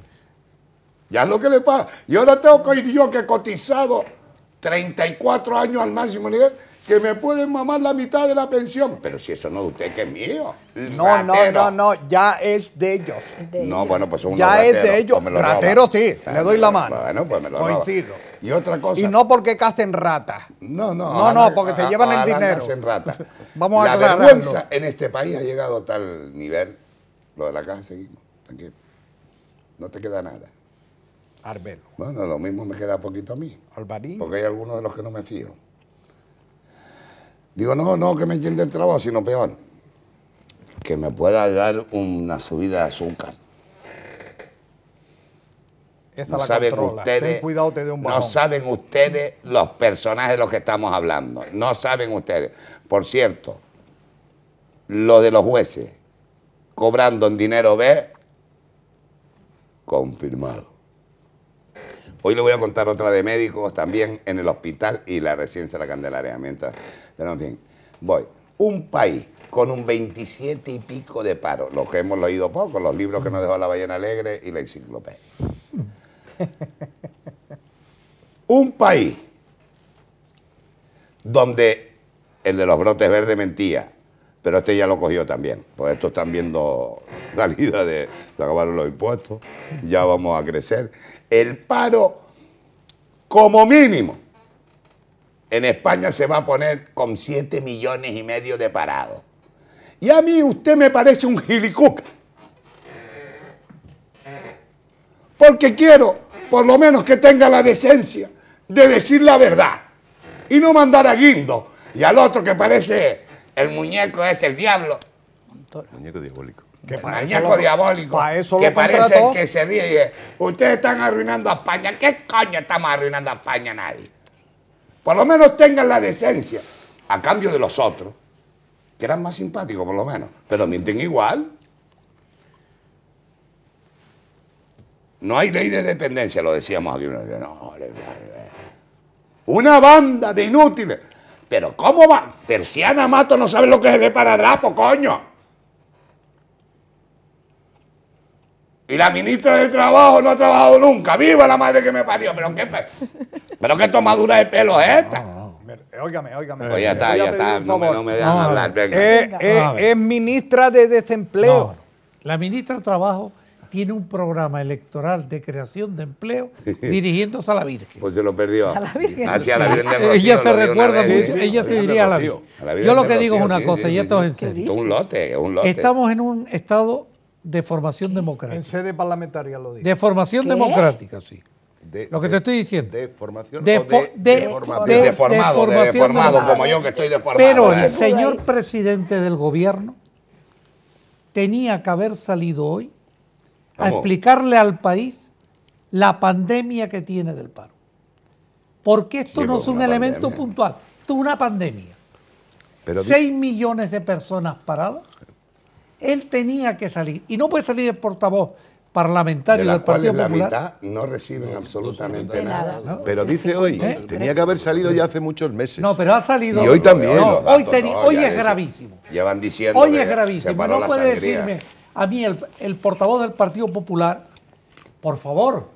Ya lo que le falta. Y ahora tengo que ir yo que he cotizado 34 años al máximo nivel que me pueden mamar la mitad de la pensión. Pero si eso no es de usted, que es mío. No, no, no, no, ya es de ellos. no, bueno, pues son Ya es de ellos. Ratero sí, le doy la pues, mano. Bueno, pues me lo Coincido. Y otra cosa. Y no porque casten rata. No, no. No, no, porque se llevan el dinero. Casten rata. Vamos a La vergüenza en este país ha llegado a tal nivel. Lo de la casa seguimos, tranquilo. No te queda nada. Arbelo. Bueno, lo mismo me queda poquito a mí. Alvarín. Porque hay algunos de los que no me fío. Digo, no, no que me echen del trabajo, sino peor, que me pueda dar una subida de azúcar. no saben ustedes, No saben ustedes los personajes de los que estamos hablando. No saben ustedes. Por cierto, lo de los jueces cobrando en dinero B, confirmado. Hoy le voy a contar otra de médicos también en el hospital y la residencia de la Candelaria. Mientras pero en fin, voy. Un país con un 27 y pico de paro, Los que hemos leído poco, los libros que nos dejó la ballena alegre y la enciclopedia. un país donde el de los brotes verdes mentía, pero este ya lo cogió también. Por estos están viendo salida de se acabaron los impuestos, ya vamos a crecer. El paro como mínimo en España se va a poner con 7 millones y medio de parados. Y a mí usted me parece un gilicuca. Porque quiero, por lo menos, que tenga la decencia de decir la verdad. Y no mandar a Guindo y al otro que parece el muñeco este, el diablo. Muñeco diabólico. Que muñeco diabólico. que parece el que se ríe. Ustedes están arruinando a España. ¿Qué coño estamos arruinando a España nadie? Por lo menos tengan la decencia, a cambio de los otros, que eran más simpáticos por lo menos, pero mienten igual. No hay ley de dependencia, lo decíamos aquí. una banda de inútiles. Pero ¿cómo va? Terciana Mato no sabe lo que es el paradrapo coño. Y la ministra de Trabajo no ha trabajado nunca. ¡Viva la madre que me parió! Pero qué pero qué tomadura de pelo es esta. Eh, óigame, óigame. Pues ya está, ya está. No me, dejan hablar. Eh, eh, es ministra de desempleo. la ministra de Trabajo tiene un programa electoral de creación de empleo dirigiéndose a la Virgen. Pues se lo perdió. A la Virgen. Hacia ah, la Virgen de Rocío, Ella se recuerda mucho, ella se diría a la Virgen. Yo lo que digo es una cosa, y esto es en serio. Un lote, un lote. Estamos en un estado de formación democrática. En sede parlamentaria lo digo. De formación democrática, sí lo que te estoy diciendo. De formación. De, deformado, como yo que estoy deformado. Pero el señor presidente del gobierno tenía que haber salido hoy a explicarle al país la pandemia que tiene del paro. Porque esto no es un elemento puntual, esto es una pandemia. 6 Seis millones de personas paradas. Él tenía que salir. Y no puede salir el portavoz parlamentarios del Partido Popular. La mitad no reciben absolutamente nada. Pero dice hoy, ¿Eh? tenía que haber salido ya hace muchos meses. No, pero ha salido. Y hoy también. hoy, es gravísimo. Ya van diciendo. Hoy es gravísimo. No puede decirme a mí el, el portavoz del Partido Popular, por favor,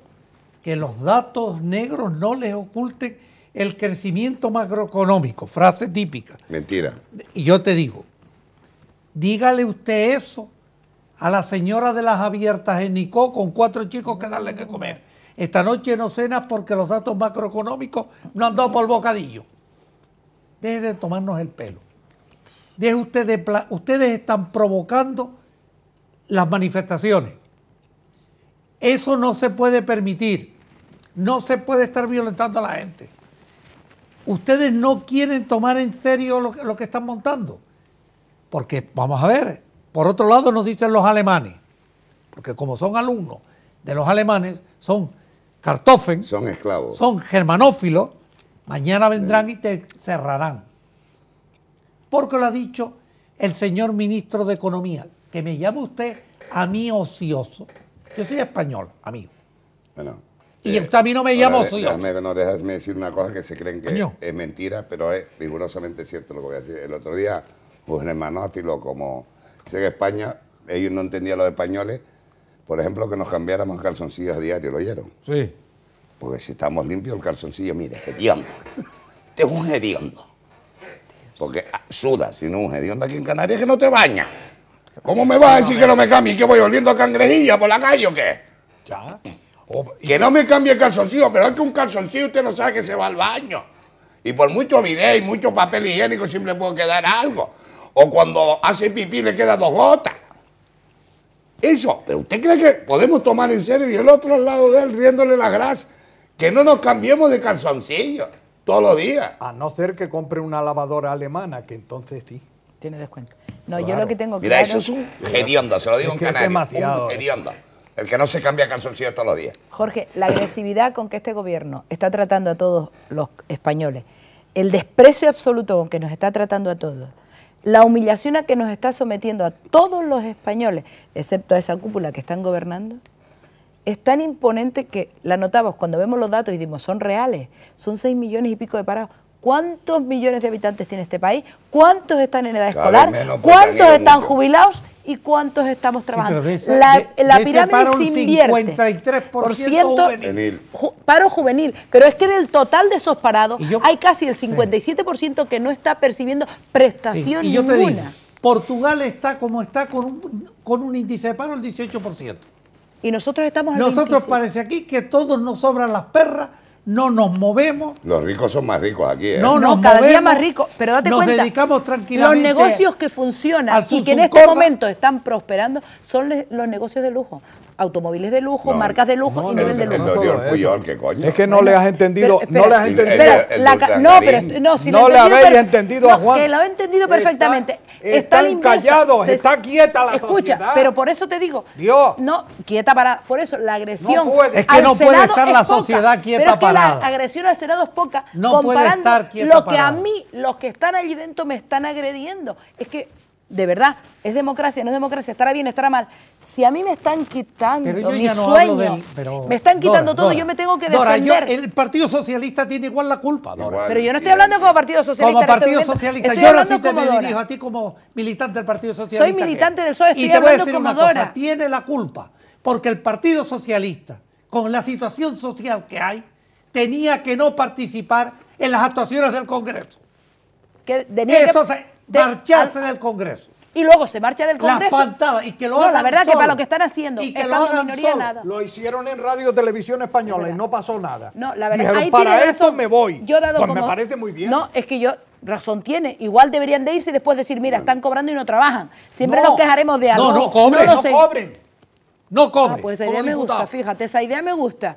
que los datos negros no les oculten el crecimiento macroeconómico, frase típica. Mentira. Y yo te digo, dígale usted eso a la señora de las abiertas en Nicó con cuatro chicos que darle que comer. Esta noche no cenas porque los datos macroeconómicos no han dado por bocadillo. Dejen de tomarnos el pelo. ustedes están provocando las manifestaciones. Eso no se puede permitir. No se puede estar violentando a la gente. Ustedes no quieren tomar en serio lo que están montando. Porque vamos a ver, por otro lado, nos dicen los alemanes, porque como son alumnos de los alemanes, son kartoffeln, son esclavos, son germanófilos, mañana vendrán y te cerrarán. Porque lo ha dicho el señor ministro de Economía, que me llama usted a mí ocioso. Yo soy español, amigo. Bueno, y eh, usted a mí no me llama ocioso. Déjame, no, decir una cosa que se creen que es mentira, pero es rigurosamente cierto lo que voy a decir. El otro día, un hermanófilo como Sé que España, ellos no entendían los españoles, por ejemplo, que nos cambiáramos calzoncillos a diario, ¿lo oyeron? Sí. Porque si estamos limpios, el calzoncillo, mire, hediondo. Este es un hediondo. Porque ah, suda, si no es un hediondo aquí en Canarias que no te baña. ¿Cómo me vas a decir que no me cambie? ¿Que voy oliendo a cangrejilla por la calle o qué? Ya. Oh, que no me cambie el calzoncillo, pero es que un calzoncillo usted no sabe que se va al baño. Y por mucho video y mucho papel higiénico siempre puedo quedar algo. O cuando hace pipí le quedan dos gotas. Eso, pero ¿usted cree que podemos tomar en serio y el otro al lado de él riéndole la grasa? Que no nos cambiemos de calzoncillo todos los días. A no ser que compre una lavadora alemana, que entonces sí. Tiene descuento. No, yo lo que tengo que Mira, eso es un hedionda, se lo digo es en Canarias. hedionda. El que no se cambia calzoncillo todos los días. Jorge, la agresividad con que este gobierno está tratando a todos los españoles, el desprecio absoluto con que nos está tratando a todos, la humillación a que nos está sometiendo a todos los españoles, excepto a esa cúpula que están gobernando, es tan imponente que la notamos cuando vemos los datos y dimos, son reales, son 6 millones y pico de parados. ¿Cuántos millones de habitantes tiene este país? ¿Cuántos están en edad escolar? ¿Cuántos están jubilados? y cuántos estamos trabajando. la, pirámide se invierte. 53% por juvenil. paro juvenil. Pero es que en el total de esos parados hay casi el 57% que no está percibiendo prestación yo Portugal está como está con un, con un índice de paro del 18%. Y nosotros estamos Nosotros parece aquí que todos nos sobran las perras no nos movemos. Los ricos son más ricos aquí. ¿eh? No, no, cada día más ricos. Pero date cuenta. Nos dedicamos tranquilamente. Los negocios que funcionan y que en este momento están prosperando son los negocios de lujo automóviles de lujo, marcas de lujo y nivel de lujo. Es que no le has entendido, no le has entendido. no, le habéis entendido a Juan. Que lo he entendido perfectamente. Está, están está quieta la Escucha, pero por eso te digo. Dios. No, quieta para. Por eso la agresión. Es que no puede estar la sociedad quieta pero que La agresión al Senado es poca. No comparando puede estar quieta lo que a mí, los que están allí dentro me están agrediendo. Es que de verdad, es democracia, no es democracia, estará bien, estará mal. Si a mí me están quitando pero yo ya no hablo me están quitando todo, yo me tengo que defender. Dora, el Partido Socialista tiene igual la culpa, Dora. pero yo no estoy hablando como Partido Socialista. Como este Partido Socialista, yo ahora sí te me dirijo a ti como militante del Partido Socialista. Soy militante del PSOE, estoy Y te voy a decir una cosa, tiene la culpa, porque el Partido Socialista, con la situación social que hay, tenía que no participar en las actuaciones del Congreso. Que tenía marcharse del Congreso. Y luego se marcha del Congreso. Las pantadas. Y que lo no, la verdad que para lo que están haciendo, y que lo Lo hicieron en radio televisión española y no pasó nada. No, la verdad. Dijeron, para esto me voy. Yo dado pues me parece muy bien. No, es que yo razón tiene. Igual deberían de irse y después decir, mira, están cobrando y no trabajan. Siempre nos quejaremos de algo. No, no cobren, no cobren. No cobre. Ah, pues esa idea me gusta, fíjate, esa idea me gusta.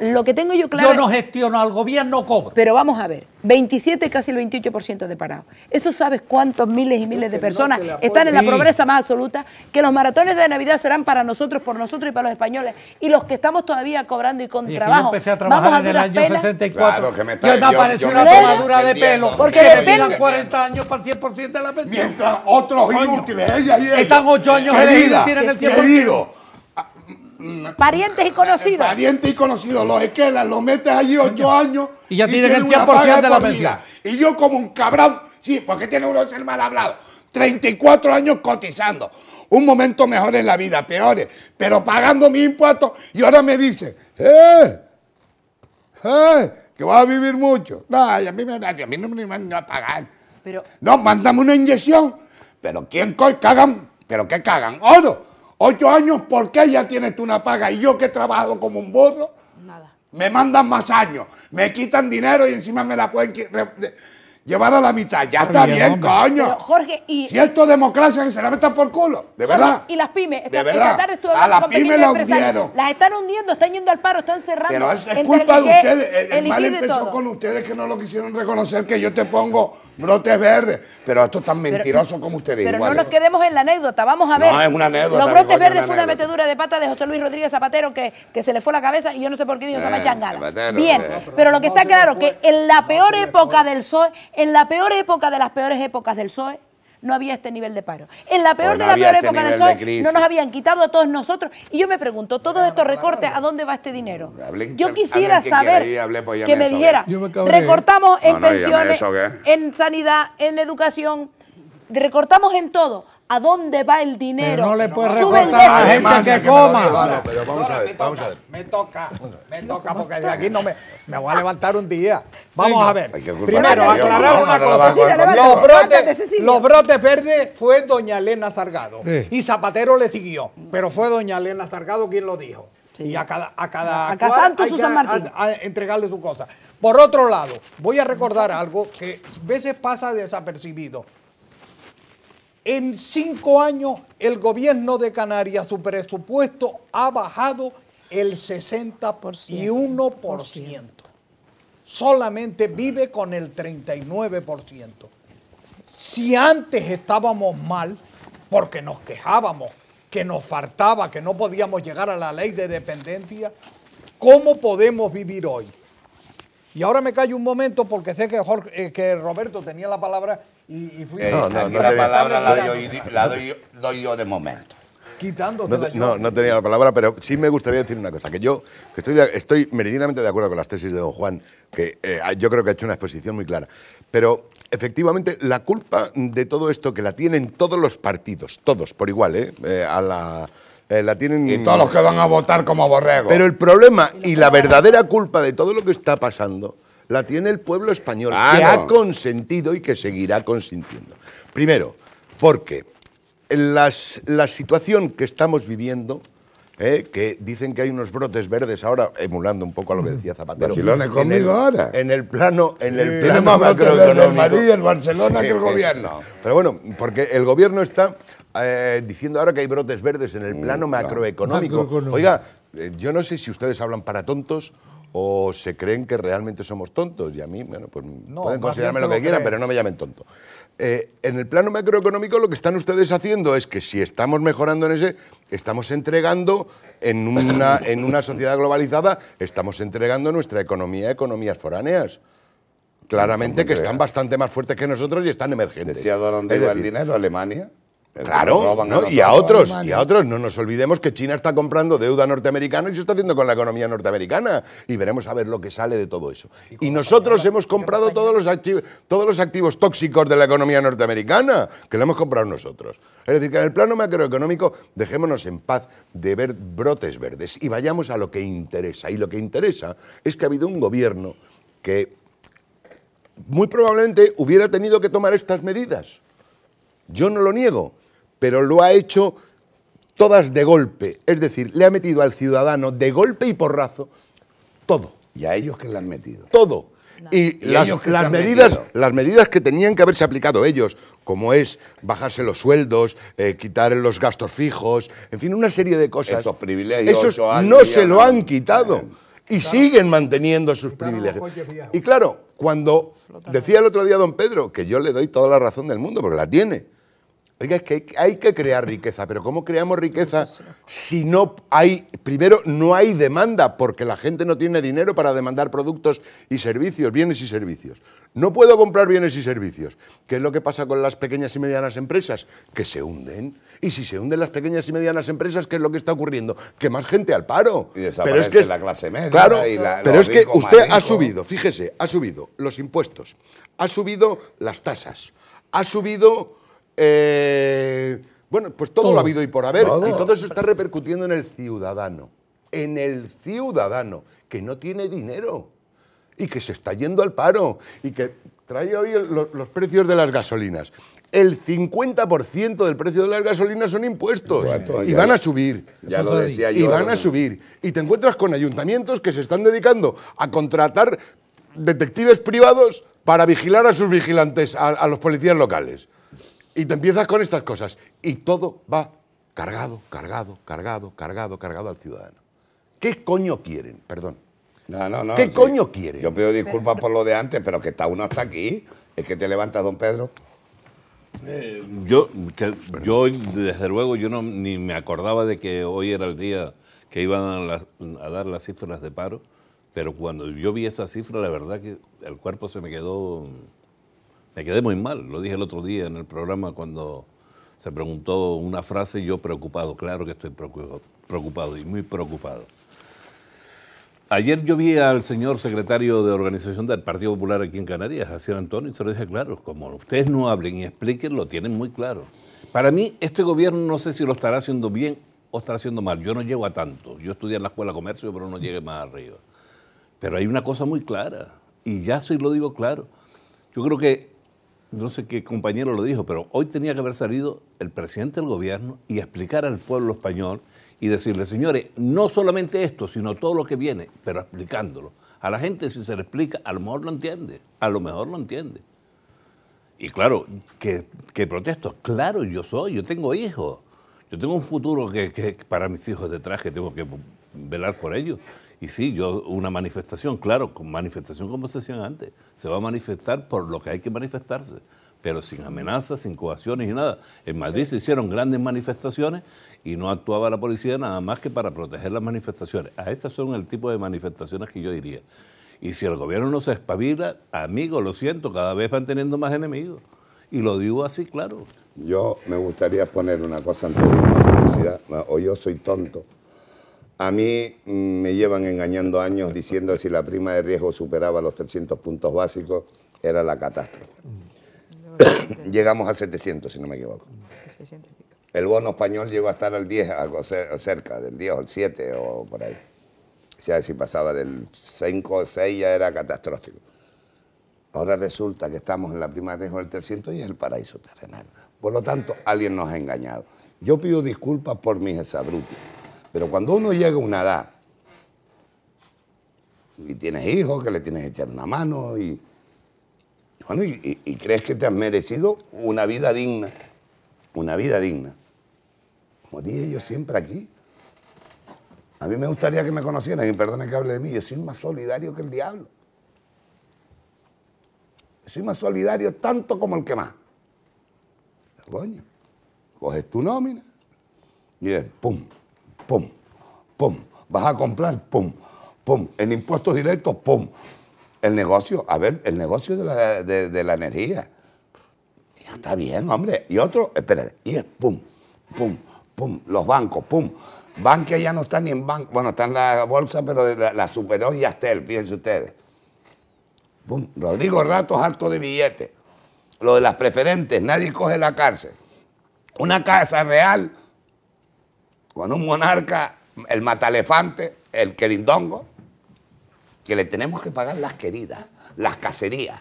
lo que tengo yo claro. Yo no gestiono al gobierno, cobro. Pero vamos a ver, 27, casi el 28% de parados. Eso sabes cuántos miles y miles de personas están en la pobreza más absoluta, que los maratones de Navidad serán para nosotros, por nosotros y para los españoles. Y los que estamos todavía cobrando y con trabajo. Yo empecé a trabajar en el año 64. Claro, me está, yo me apareció una tomadura de pelo. Porque que de 40 años para el 100% de la pensión. Mientras otros inútiles, Están 8 años heridos. y tienen el 100%. Mm, Parientes y conocidos. Parientes y conocidos. Los esquelas los metes allí ocho años. Y ya tienen el 100% de la pensión. Y yo como un cabrón, sí, porque tiene uno de ser mal hablado. 34 años cotizando. Un momento mejor en la vida, peores, pero pagando mis impuestos. Y ahora me dice, ¡eh! ¡eh! Que vas a vivir mucho. No, a mí, me, no me van a pagar. Pero, no, mándame una inyección. Pero ¿quién cagan? ¿Pero qué cagan? Oro. Ocho años, ¿por qué ya tienes tú una paga? Y yo que he trabajado como un burro, Nada. me mandan más años, me quitan dinero y encima me la pueden llevar a la mitad. Ya está bien, coño. Jorge, y. Si esto es democracia, que se la metan por culo. De verdad. Y las pymes. Esta, de verdad. a las pymes las hundieron. Las están hundiendo, están yendo al paro, están cerrando. Pero es, culpa de ustedes. El, mal empezó con ustedes que no lo quisieron reconocer, que yo te pongo brotes verdes. Pero esto es tan mentiroso como usted dice. Pero no nos quedemos en la anécdota, vamos a ver. No, es una anécdota. Los brotes verdes fue una metedura de pata de José Luis Rodríguez Zapatero que, se le fue la cabeza y yo no sé por qué dijo esa me machangada. Eh, Bien, eh. pero lo que está claro que en la peor época del PSOE, en la peor época de las peores épocas del PSOE, no había este nivel de paro. En la peor de la peor este épocas época del sol no nos habían quitado a todos nosotros. Y yo me pregunto, todos estos recortes, ¿a dónde va este dinero? yo quisiera saber pues, que me, dijera, recortamos en pensiones, en sanidad, en educación, recortamos en todo a dónde va el dinero. no le puedes reportar a la gente que, coma. vamos a ver, Me toca, me toca, porque de aquí no me, me voy a levantar un día. Vamos a ver. Primero, aclarar una cosa. Los brotes, verdes fue doña Elena Sargado. Y Zapatero le siguió, pero fue doña Elena Sargado quien lo dijo. Y a cada, a cada a Susan Martín. a entregarle su cosa. Por otro lado, voy a recordar algo que a veces pasa desapercibido. En cinco años, el gobierno de Canarias, su presupuesto ha bajado el 61%. Solamente vive con el 39%. Si antes estábamos mal, porque nos quejábamos que nos faltaba, que no podíamos llegar a la ley de dependencia, ¿cómo podemos vivir hoy? Y ahora me callo un momento porque sé que, eh, Roberto tenía la palabra y, fui... Eh, no, no, no la palabra la, doy, la doy, yo de momento. Quitando no, no, no, tenía la palabra, pero sí me gustaría decir una cosa, que yo estoy, estoy meridianamente de acuerdo con las tesis de don Juan, que eh, yo creo que ha hecho una exposición muy clara, pero efectivamente la culpa de todo esto que la tienen todos los partidos, todos por igual, eh, a la eh, la Y todos los que van a votar como borrego. Pero el problema y la verdadera culpa de todo lo que está pasando la tiene el pueblo español, que ha consentido y que seguirá consintiendo. Primero, porque la situación que estamos viviendo ¿eh? que dicen que hay unos brotes verdes ahora, emulando un poco a lo que decía Zapatero. conmigo en el, ahora. En el plano, en el plano macroeconómico. Madrid, Barcelona que el gobierno. Pero bueno, porque el gobierno está eh, diciendo ahora que hay brotes verdes en el mm, plano macroeconómico. Oiga, eh, yo no sé si ustedes hablan para tontos o se creen que realmente somos tontos. Y a mí, bueno, pues pueden considerarme lo que quieran, pero no me llamen tonto. Eh, en el plano macroeconómico lo que están ustedes haciendo es que si estamos mejorando en ese, estamos entregando en una, sociedad globalizada, estamos entregando nuestra economía a economías foráneas. Claramente que están bastante más fuertes que nosotros y están emergentes. ¿Decía dónde el dinero? ¿Alemania? Claro, y a otros, y a otros, no nos olvidemos que China está comprando deuda norteamericana y se está haciendo con la economía norteamericana. Y veremos a ver lo que sale de todo eso. Y, nosotros hemos comprado todos los, activos, todos los activos tóxicos de la economía norteamericana, que lo hemos comprado nosotros. Es decir, que en el plano macroeconómico dejémonos en paz de ver brotes verdes y vayamos a lo que interesa. Y lo que interesa es que ha habido un gobierno que muy probablemente hubiera tenido que tomar estas medidas. Yo no lo niego pero lo ha hecho todas de golpe. Es decir, le ha metido al ciudadano de golpe y porrazo todo. ¿Y a ellos que le han metido? Todo. Y, las, medidas, las medidas que tenían que haberse aplicado ellos, como es bajarse los sueldos, eh, quitar los gastos fijos, en fin, una serie de cosas. Esos privilegios. Esos no se lo han quitado. y siguen manteniendo sus privilegios. Y claro, cuando decía el otro día don Pedro, que yo le doy toda la razón del mundo, porque la tiene, Oiga, es que hay, que crear riqueza, pero ¿cómo creamos riqueza si no hay, primero, no hay demanda, porque la gente no tiene dinero para demandar productos y servicios, bienes y servicios? No puedo comprar bienes y servicios. ¿Qué es lo que pasa con las pequeñas y medianas empresas? Que se hunden. Y si se hunden las pequeñas y medianas empresas, ¿qué es lo que está ocurriendo? Que más gente al paro. Y pero es la clase media. Claro, pero es que usted ha subido, fíjese, ha subido los impuestos, ha subido las tasas, ha subido eh, bueno, pues todo, lo ha habido y por haber. Y todo eso está repercutiendo en el ciudadano. En el ciudadano, que no tiene dinero y que se está yendo al paro y que trae hoy los, precios de las gasolinas. El 50% del precio de las gasolinas son impuestos y van a subir. Ya y van a subir. Y te encuentras con ayuntamientos que se están dedicando a contratar detectives privados para vigilar a sus vigilantes, a los policías locales. Y te empiezas con estas cosas. Y todo va cargado, cargado, cargado, cargado, cargado al ciudadano. ¿Qué coño quieren? Perdón. No, no, no. ¿Qué coño quieren? Yo pido disculpas por lo de antes, pero que está uno hasta aquí. Es que te levantas, don Pedro. Eh, yo, yo, desde luego, yo no, ni me acordaba de que hoy era el día que iban a, a, dar las cifras de paro, pero cuando yo vi esa cifra, la verdad que el cuerpo se me quedó me quedé muy mal, lo dije el otro día en el programa cuando se preguntó una frase yo preocupado, claro que estoy preocupado y muy preocupado. Ayer yo vi al señor secretario de organización del Partido Popular aquí en Canarias, a Antonio, y se lo dije claro, como ustedes no hablen y expliquen, lo tienen muy claro. Para mí, este gobierno no sé si lo estará haciendo bien o estará haciendo mal. Yo no llego a tanto. Yo estudié en la Escuela de Comercio, pero no llegué más arriba. Pero hay una cosa muy clara, y ya sí lo digo claro. Yo creo que no sé qué compañero lo dijo, pero hoy tenía que haber salido el presidente del gobierno y explicar al pueblo español y decirle, señores, no solamente esto, sino todo lo que viene, pero explicándolo. A la gente si se le explica, a lo mejor lo entiende, a lo mejor lo entiende. Y claro, que, protesto, claro, yo soy, yo tengo hijos, yo tengo un futuro que, para mis hijos detrás que tengo que velar por ellos. Y sí, yo una manifestación, claro, con manifestación como se hacían antes, se va a manifestar por lo que hay que manifestarse, pero sin amenazas, sin coacciones y nada. En Madrid se hicieron grandes manifestaciones y no actuaba la policía nada más que para proteger las manifestaciones. A estas son el tipo de manifestaciones que yo diría. Y si el gobierno no se espabila, amigo, lo siento, cada vez van teniendo más enemigos. Y lo digo así, claro. Yo me gustaría poner una cosa antes de la publicidad, O yo soy tonto a mí mm, me llevan engañando años diciendo que si la prima de riesgo superaba los 300 puntos básicos era la catástrofe. Llegamos a 700, si no me equivoco. El bono español llegó a estar al 10, cerca del 10 o el 7 o por ahí. O sea, si pasaba del 5 o 6 ya era catastrófico. Ahora resulta que estamos en la prima de riesgo del 300 y es el paraíso terrenal. Por lo tanto, alguien nos ha engañado. Yo pido disculpas por mis exabrutos pero cuando uno llega a una edad y tienes hijos que le tienes que echar una mano y, y, crees que te has merecido una vida digna, una vida digna. Como dije yo siempre aquí, a mí me gustaría que me conocieran y perdonen que hable de mí, yo soy más solidario que el diablo. soy más solidario tanto como el que más. Coño, coges tu nómina y dices, ¡pum! pum, pum. Vas a comprar, pum, pum. En impuestos directos, pum. El negocio, a ver, el negocio de la, energía. Ya está bien, hombre. Y otro, espérate, y es pum, pum, pum. Los bancos, pum. que ya no está ni en banco, bueno, está en la bolsa, pero de la, superó y Astel, fíjense ustedes. Pum. Rodrigo Ratos, harto de billetes. Lo de las preferentes, nadie coge la cárcel. Una casa real con un monarca, el matalefante, el querindongo, que le tenemos que pagar las queridas, las cacerías,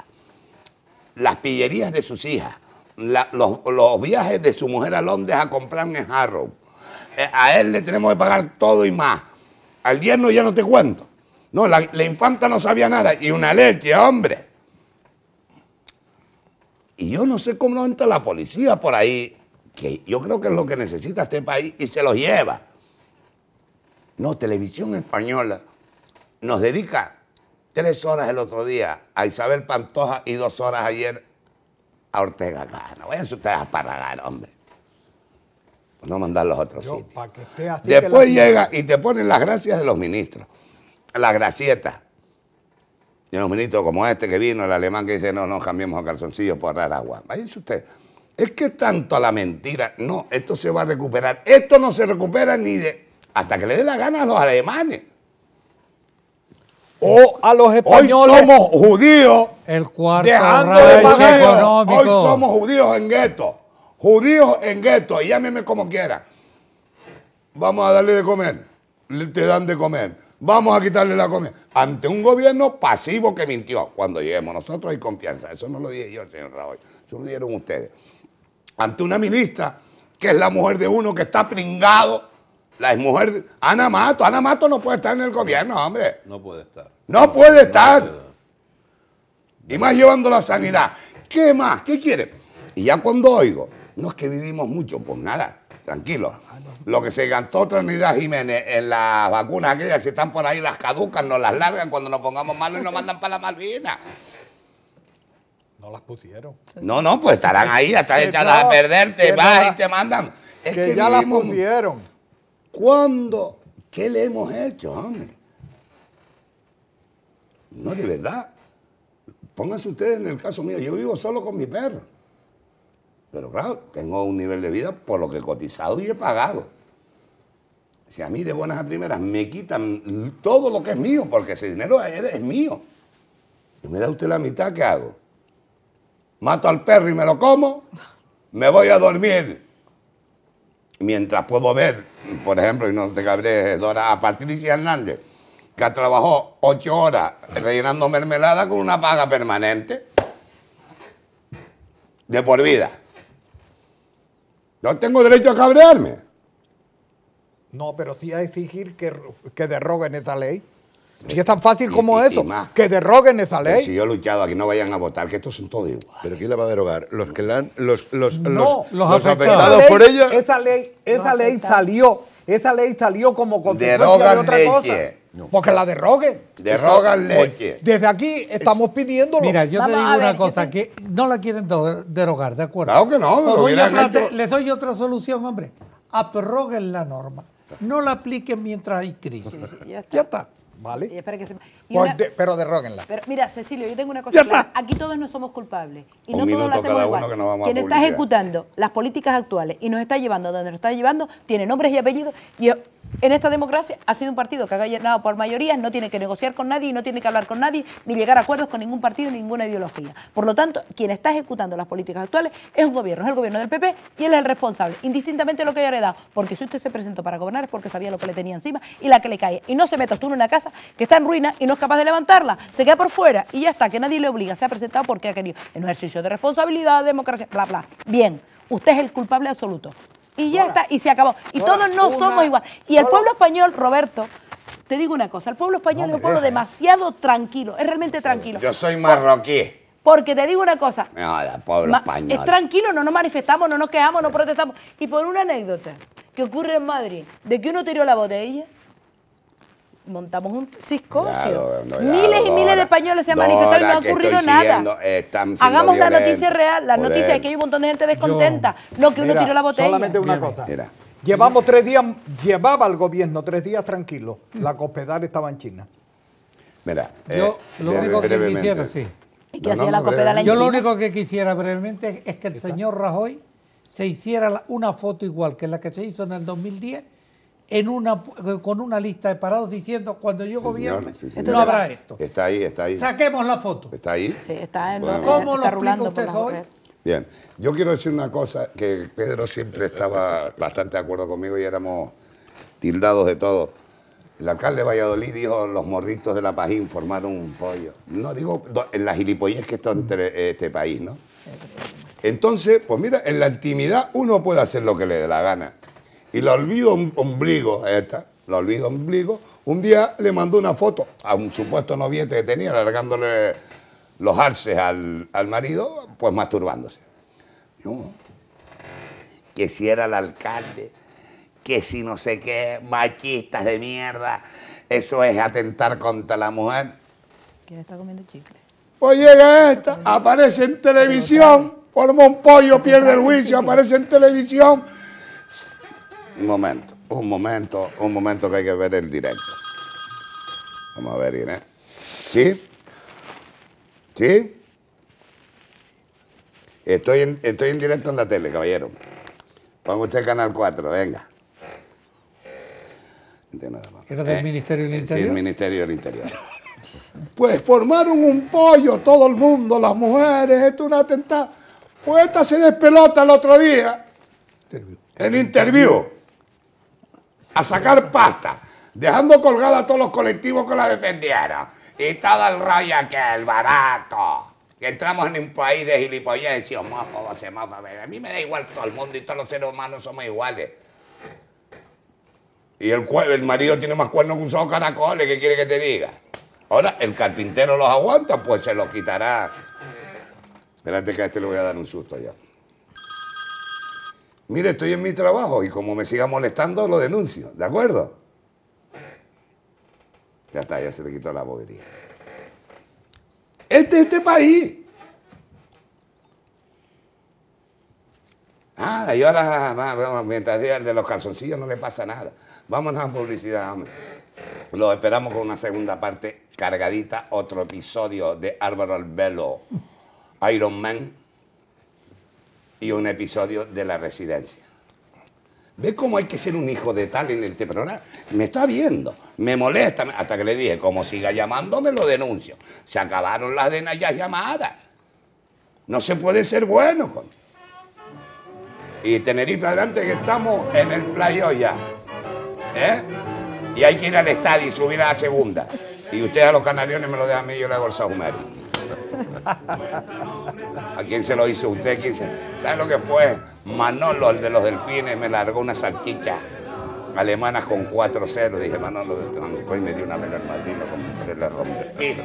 las pillerías de sus hijas, los, viajes de su mujer a Londres a comprar en Harrow. Eh, a él le tenemos que pagar todo y más. Al dierno ya no te cuento. No, la, la infanta no sabía nada. Y una leche, hombre. Y yo no sé cómo entra la policía por ahí que yo creo que es lo que necesita este país y se los lleva. No, televisión española nos dedica tres horas el otro día a Isabel Pantoja y dos horas ayer a Ortega Gana. Váyanse ustedes a parragar, hombre. No mandar los otros sitios. Después llega y te ponen las gracias de los ministros, las gracietas. Y los ministros como este que vino, el alemán que dice, no, no, cambiemos a Calzoncillo por agua. Váyanse ustedes es que tanto a la mentira, no, esto se va a recuperar. Esto no se recupera ni de, hasta que le dé la gana a los alemanes. O a los españoles. Hoy somos judíos. El cuarto dejando de pagar. Hoy somos judíos en gueto. Judíos en gueto. Llámeme como quiera. Vamos a darle de comer. Te dan de comer. Vamos a quitarle la comida. Ante un gobierno pasivo que mintió. Cuando lleguemos nosotros hay confianza. Eso no lo dije yo, señor Raúl. Eso lo dieron ustedes ante una ministra que es la mujer de uno que está pringado. La es mujer, Ana Mato, Ana Mato no puede estar en el gobierno, hombre. No puede estar. No, puede estar. Y más llevando la sanidad. ¿Qué más? ¿Qué quiere? Y ya cuando oigo, no es que vivimos mucho, pues nada, tranquilo. Lo que se gastó Trinidad Jiménez en las vacunas aquellas, si están por ahí las caducan, nos las largan cuando nos pongamos malos y nos mandan para la Malvinas. No las pusieron. No, no, pues estarán ahí, están echadas a perderte, te vas y te mandan. Es que, ya las pusieron. ¿Cuándo? ¿Qué le hemos hecho, hombre? No, de verdad. Pónganse ustedes en el caso mío. Yo vivo solo con mi perro. Pero claro, tengo un nivel de vida por lo que he cotizado y he pagado. Si a mí de buenas a primeras me quitan todo lo que es mío, porque ese dinero es mío, y me da usted la mitad, ¿qué hago? mato al perro y me lo como, me voy a dormir. Mientras puedo ver, por ejemplo, y no te cabré, Dora, a Patricia Hernández, que trabajó ocho horas rellenando mermelada con una paga permanente de por vida. No tengo derecho a cabrearme. No, pero sí a exigir que, que derroguen esa ley. Si es tan fácil como eso esto, que derroguen esa ley. Si yo he luchado aquí no vayan a votar, que esto son todo igual ¿Pero quién la va a derogar? ¿Los que la han, los, los, afectados por ella? Esa ley, esa ley salió, esa ley salió como consecuencia de otra cosa. Porque la derroguen. Derrogan Desde aquí estamos pidiéndolo. Mira, yo te digo una cosa, que no la quieren derogar, ¿de acuerdo? Claro que no. Pero pues les doy otra solución, hombre. Aperroguen la norma. No la apliquen mientras hay crisis. Ya está. Vale. Pues pero derróguenla. Pero mira, Cecilio, yo tengo una cosa clara. Aquí todos no somos culpables. Y no todos lo hacemos igual. Quien está ejecutando las políticas actuales y nos está llevando donde nos está llevando, tiene nombres y apellidos en esta democracia ha sido un partido que ha ganado por mayorías, no tiene que negociar con nadie, no tiene que hablar con nadie, ni llegar a acuerdos con ningún partido, ninguna ideología. Por lo tanto, quien está ejecutando las políticas actuales es un gobierno, es el gobierno del PP y él es el responsable, indistintamente de lo que haya heredado, porque si usted se presentó para gobernar es porque sabía lo que le tenía encima y la que le cae. Y no se meta tú en una casa que está en ruina y no es capaz de levantarla, se queda por fuera y ya está, que nadie le obliga, se ha presentado porque ha querido. En un ejercicio de responsabilidad, democracia, bla, bla. Bien, usted es el culpable absoluto y ya está, y se acabó. Y todos no somos igual. Y el pueblo español, Roberto, te digo una cosa, el pueblo español es un pueblo demasiado tranquilo, es realmente tranquilo. Yo soy marroquí. Porque te digo una cosa. el pueblo español. Es tranquilo, no nos manifestamos, no nos quejamos, no protestamos. Y por una anécdota que ocurre en Madrid, de que uno tiró la botella, montamos un ciscocio miles y miles de españoles se han manifestado y no ha ocurrido nada. Eh, Hagamos la noticia real, la noticia es que hay un montón de gente descontenta, no que uno tiró la botella. Solamente una cosa. Llevamos tres días, llevaba el gobierno tres días tranquilo. La Copedal estaba en China. Mira, Yo lo eh, único que quisiera, sí. Yo lo único que quisiera brevemente es que el señor Rajoy se hiciera una foto igual que la que se hizo en el 2010 una, con una lista de parados diciendo cuando yo gobierne no habrá esto. Está ahí, está ahí. Saquemos la foto. Está ahí. Sí, está en ¿Cómo lo explica usted hoy? Bien, yo quiero decir una cosa que Pedro siempre estaba bastante de acuerdo conmigo y éramos tildados de todo. El alcalde de Valladolid dijo, los morritos de la Pajín formaron un pollo. No digo en las gilipollez que está entre este país, ¿no? Entonces, pues mira, en la intimidad uno puede hacer lo que le dé la gana. Y la olvido ombligo, esta, lo olvido ombligo, un día le mandó una foto a un supuesto noviete que tenía, alargándole los arces al, marido, pues masturbándose. que si era el alcalde, que si no sé qué, machistas de mierda, eso es atentar contra la mujer. ¿Quién está comiendo chicle? Pues llega esta, aparece en televisión, por un pollo, pierde el juicio, aparece en televisión un momento, un momento, un momento que hay que ver el directo. Vamos a ver, Inés. ¿Sí? ¿Sí? Estoy en, estoy en directo en la tele, caballero. Ponga usted Canal 4, venga. ¿Era del ¿Eh? Ministerio del Interior? Sí, el Ministerio del Interior. pues formaron un pollo todo el mundo, las mujeres, esto es un atentado. Pues esta se despelota el otro día. Interview. El, interview a sacar pasta, dejando colgada a todos los colectivos que la defendieran. Y todo el que el barato. Que entramos en un país de gilipollas y homófobos, va A ser a mí me da igual todo el mundo y todos los seres humanos somos iguales. Y el, el marido tiene más cuernos que un solo caracoles, ¿qué quiere que te diga? Ahora, el carpintero los aguanta, pues se los quitará. Espérate que a este le voy a dar un susto ya mire, estoy en mi trabajo y como me siga molestando, lo denuncio, ¿de acuerdo? Ya está, ya se le quitó la bobería. Este es este país. Ah, y ahora, ah, mientras diga el de los calzoncillos, no le pasa nada. Vamos a publicidad, hombre. Lo esperamos con una segunda parte cargadita, otro episodio de Álvaro Albelo, Iron Man y un episodio de la residencia. ¿Ve cómo hay que ser un hijo de tal en este programa? Me está viendo, me molesta, hasta que le dije, como siga llamándome, lo denuncio. Se acabaron las denas ya llamadas. No se puede ser bueno. Y Tenerife adelante que estamos en el playo ya. ¿Eh? Y hay que ir al estadio y subir a la segunda. Y ustedes a los canariones me lo dejan a mí, yo le ¿A quién se lo hizo usted? ¿Quién ¿Sabe lo que fue? Manolo, el de los delfines, me largó una salchicha alemana con 4-0. Dije, Manolo de y me dio una vela al con le rompí.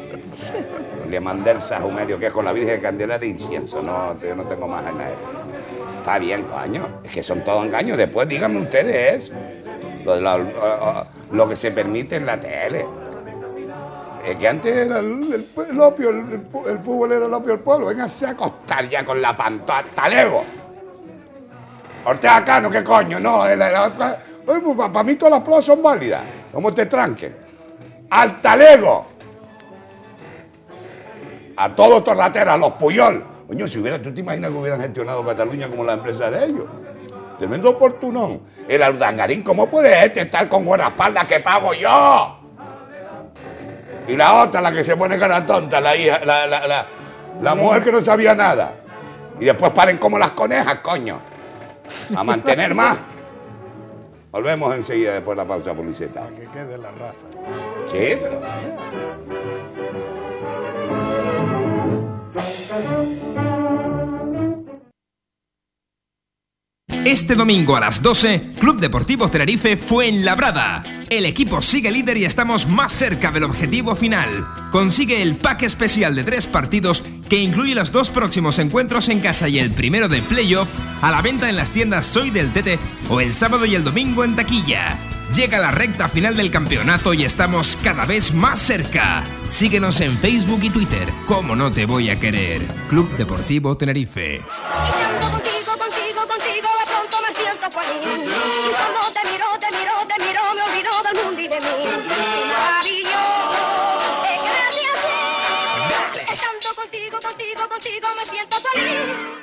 le mandé el sajumerio, que es con la Virgen Candelaria incienso. No, yo no tengo más en él. Está bien, coño. Es que son todos engaños. Después díganme ustedes ah, ah, lo que se permite en la tele. Es eh, que antes era el, el, opio, el, fútbol era el opio del pueblo. Véngase a acostar ya con la pantalla, talego. Ortega no, ¿qué coño? No, para mí todas las pruebas son válidas. Como te tranque. Al talego. A todos torrateras, a los puyol. Coño, si hubiera, tú te imaginas que hubieran gestionado Cataluña como la empresa de ellos. Tremendo oportunón. El Aldangarín, ¿cómo puede este estar con buena espalda que pago yo? Y la otra, la que se pone cara tonta, la hija, la, mujer que no sabía nada. Y después paren como las conejas, coño. A mantener más. Volvemos enseguida después de la pausa publicitaria. Que quede la raza. Sí, Este domingo a las 12, Club Deportivo Tenerife fue en Labrada. El equipo sigue líder y estamos más cerca del objetivo final. Consigue el pack especial de tres partidos que incluye los dos próximos encuentros en casa y el primero de playoff a la venta en las tiendas Soy del Tete o el sábado y el domingo en taquilla. Llega la recta final del campeonato y estamos cada vez más cerca. Síguenos en Facebook y Twitter. Como no te voy a querer? Club Deportivo Tenerife cuando te miro, te miro, te miro me olvidó del mundo y de mí. Maravilloso, es que gracias estando contigo, contigo, contigo me siento feliz.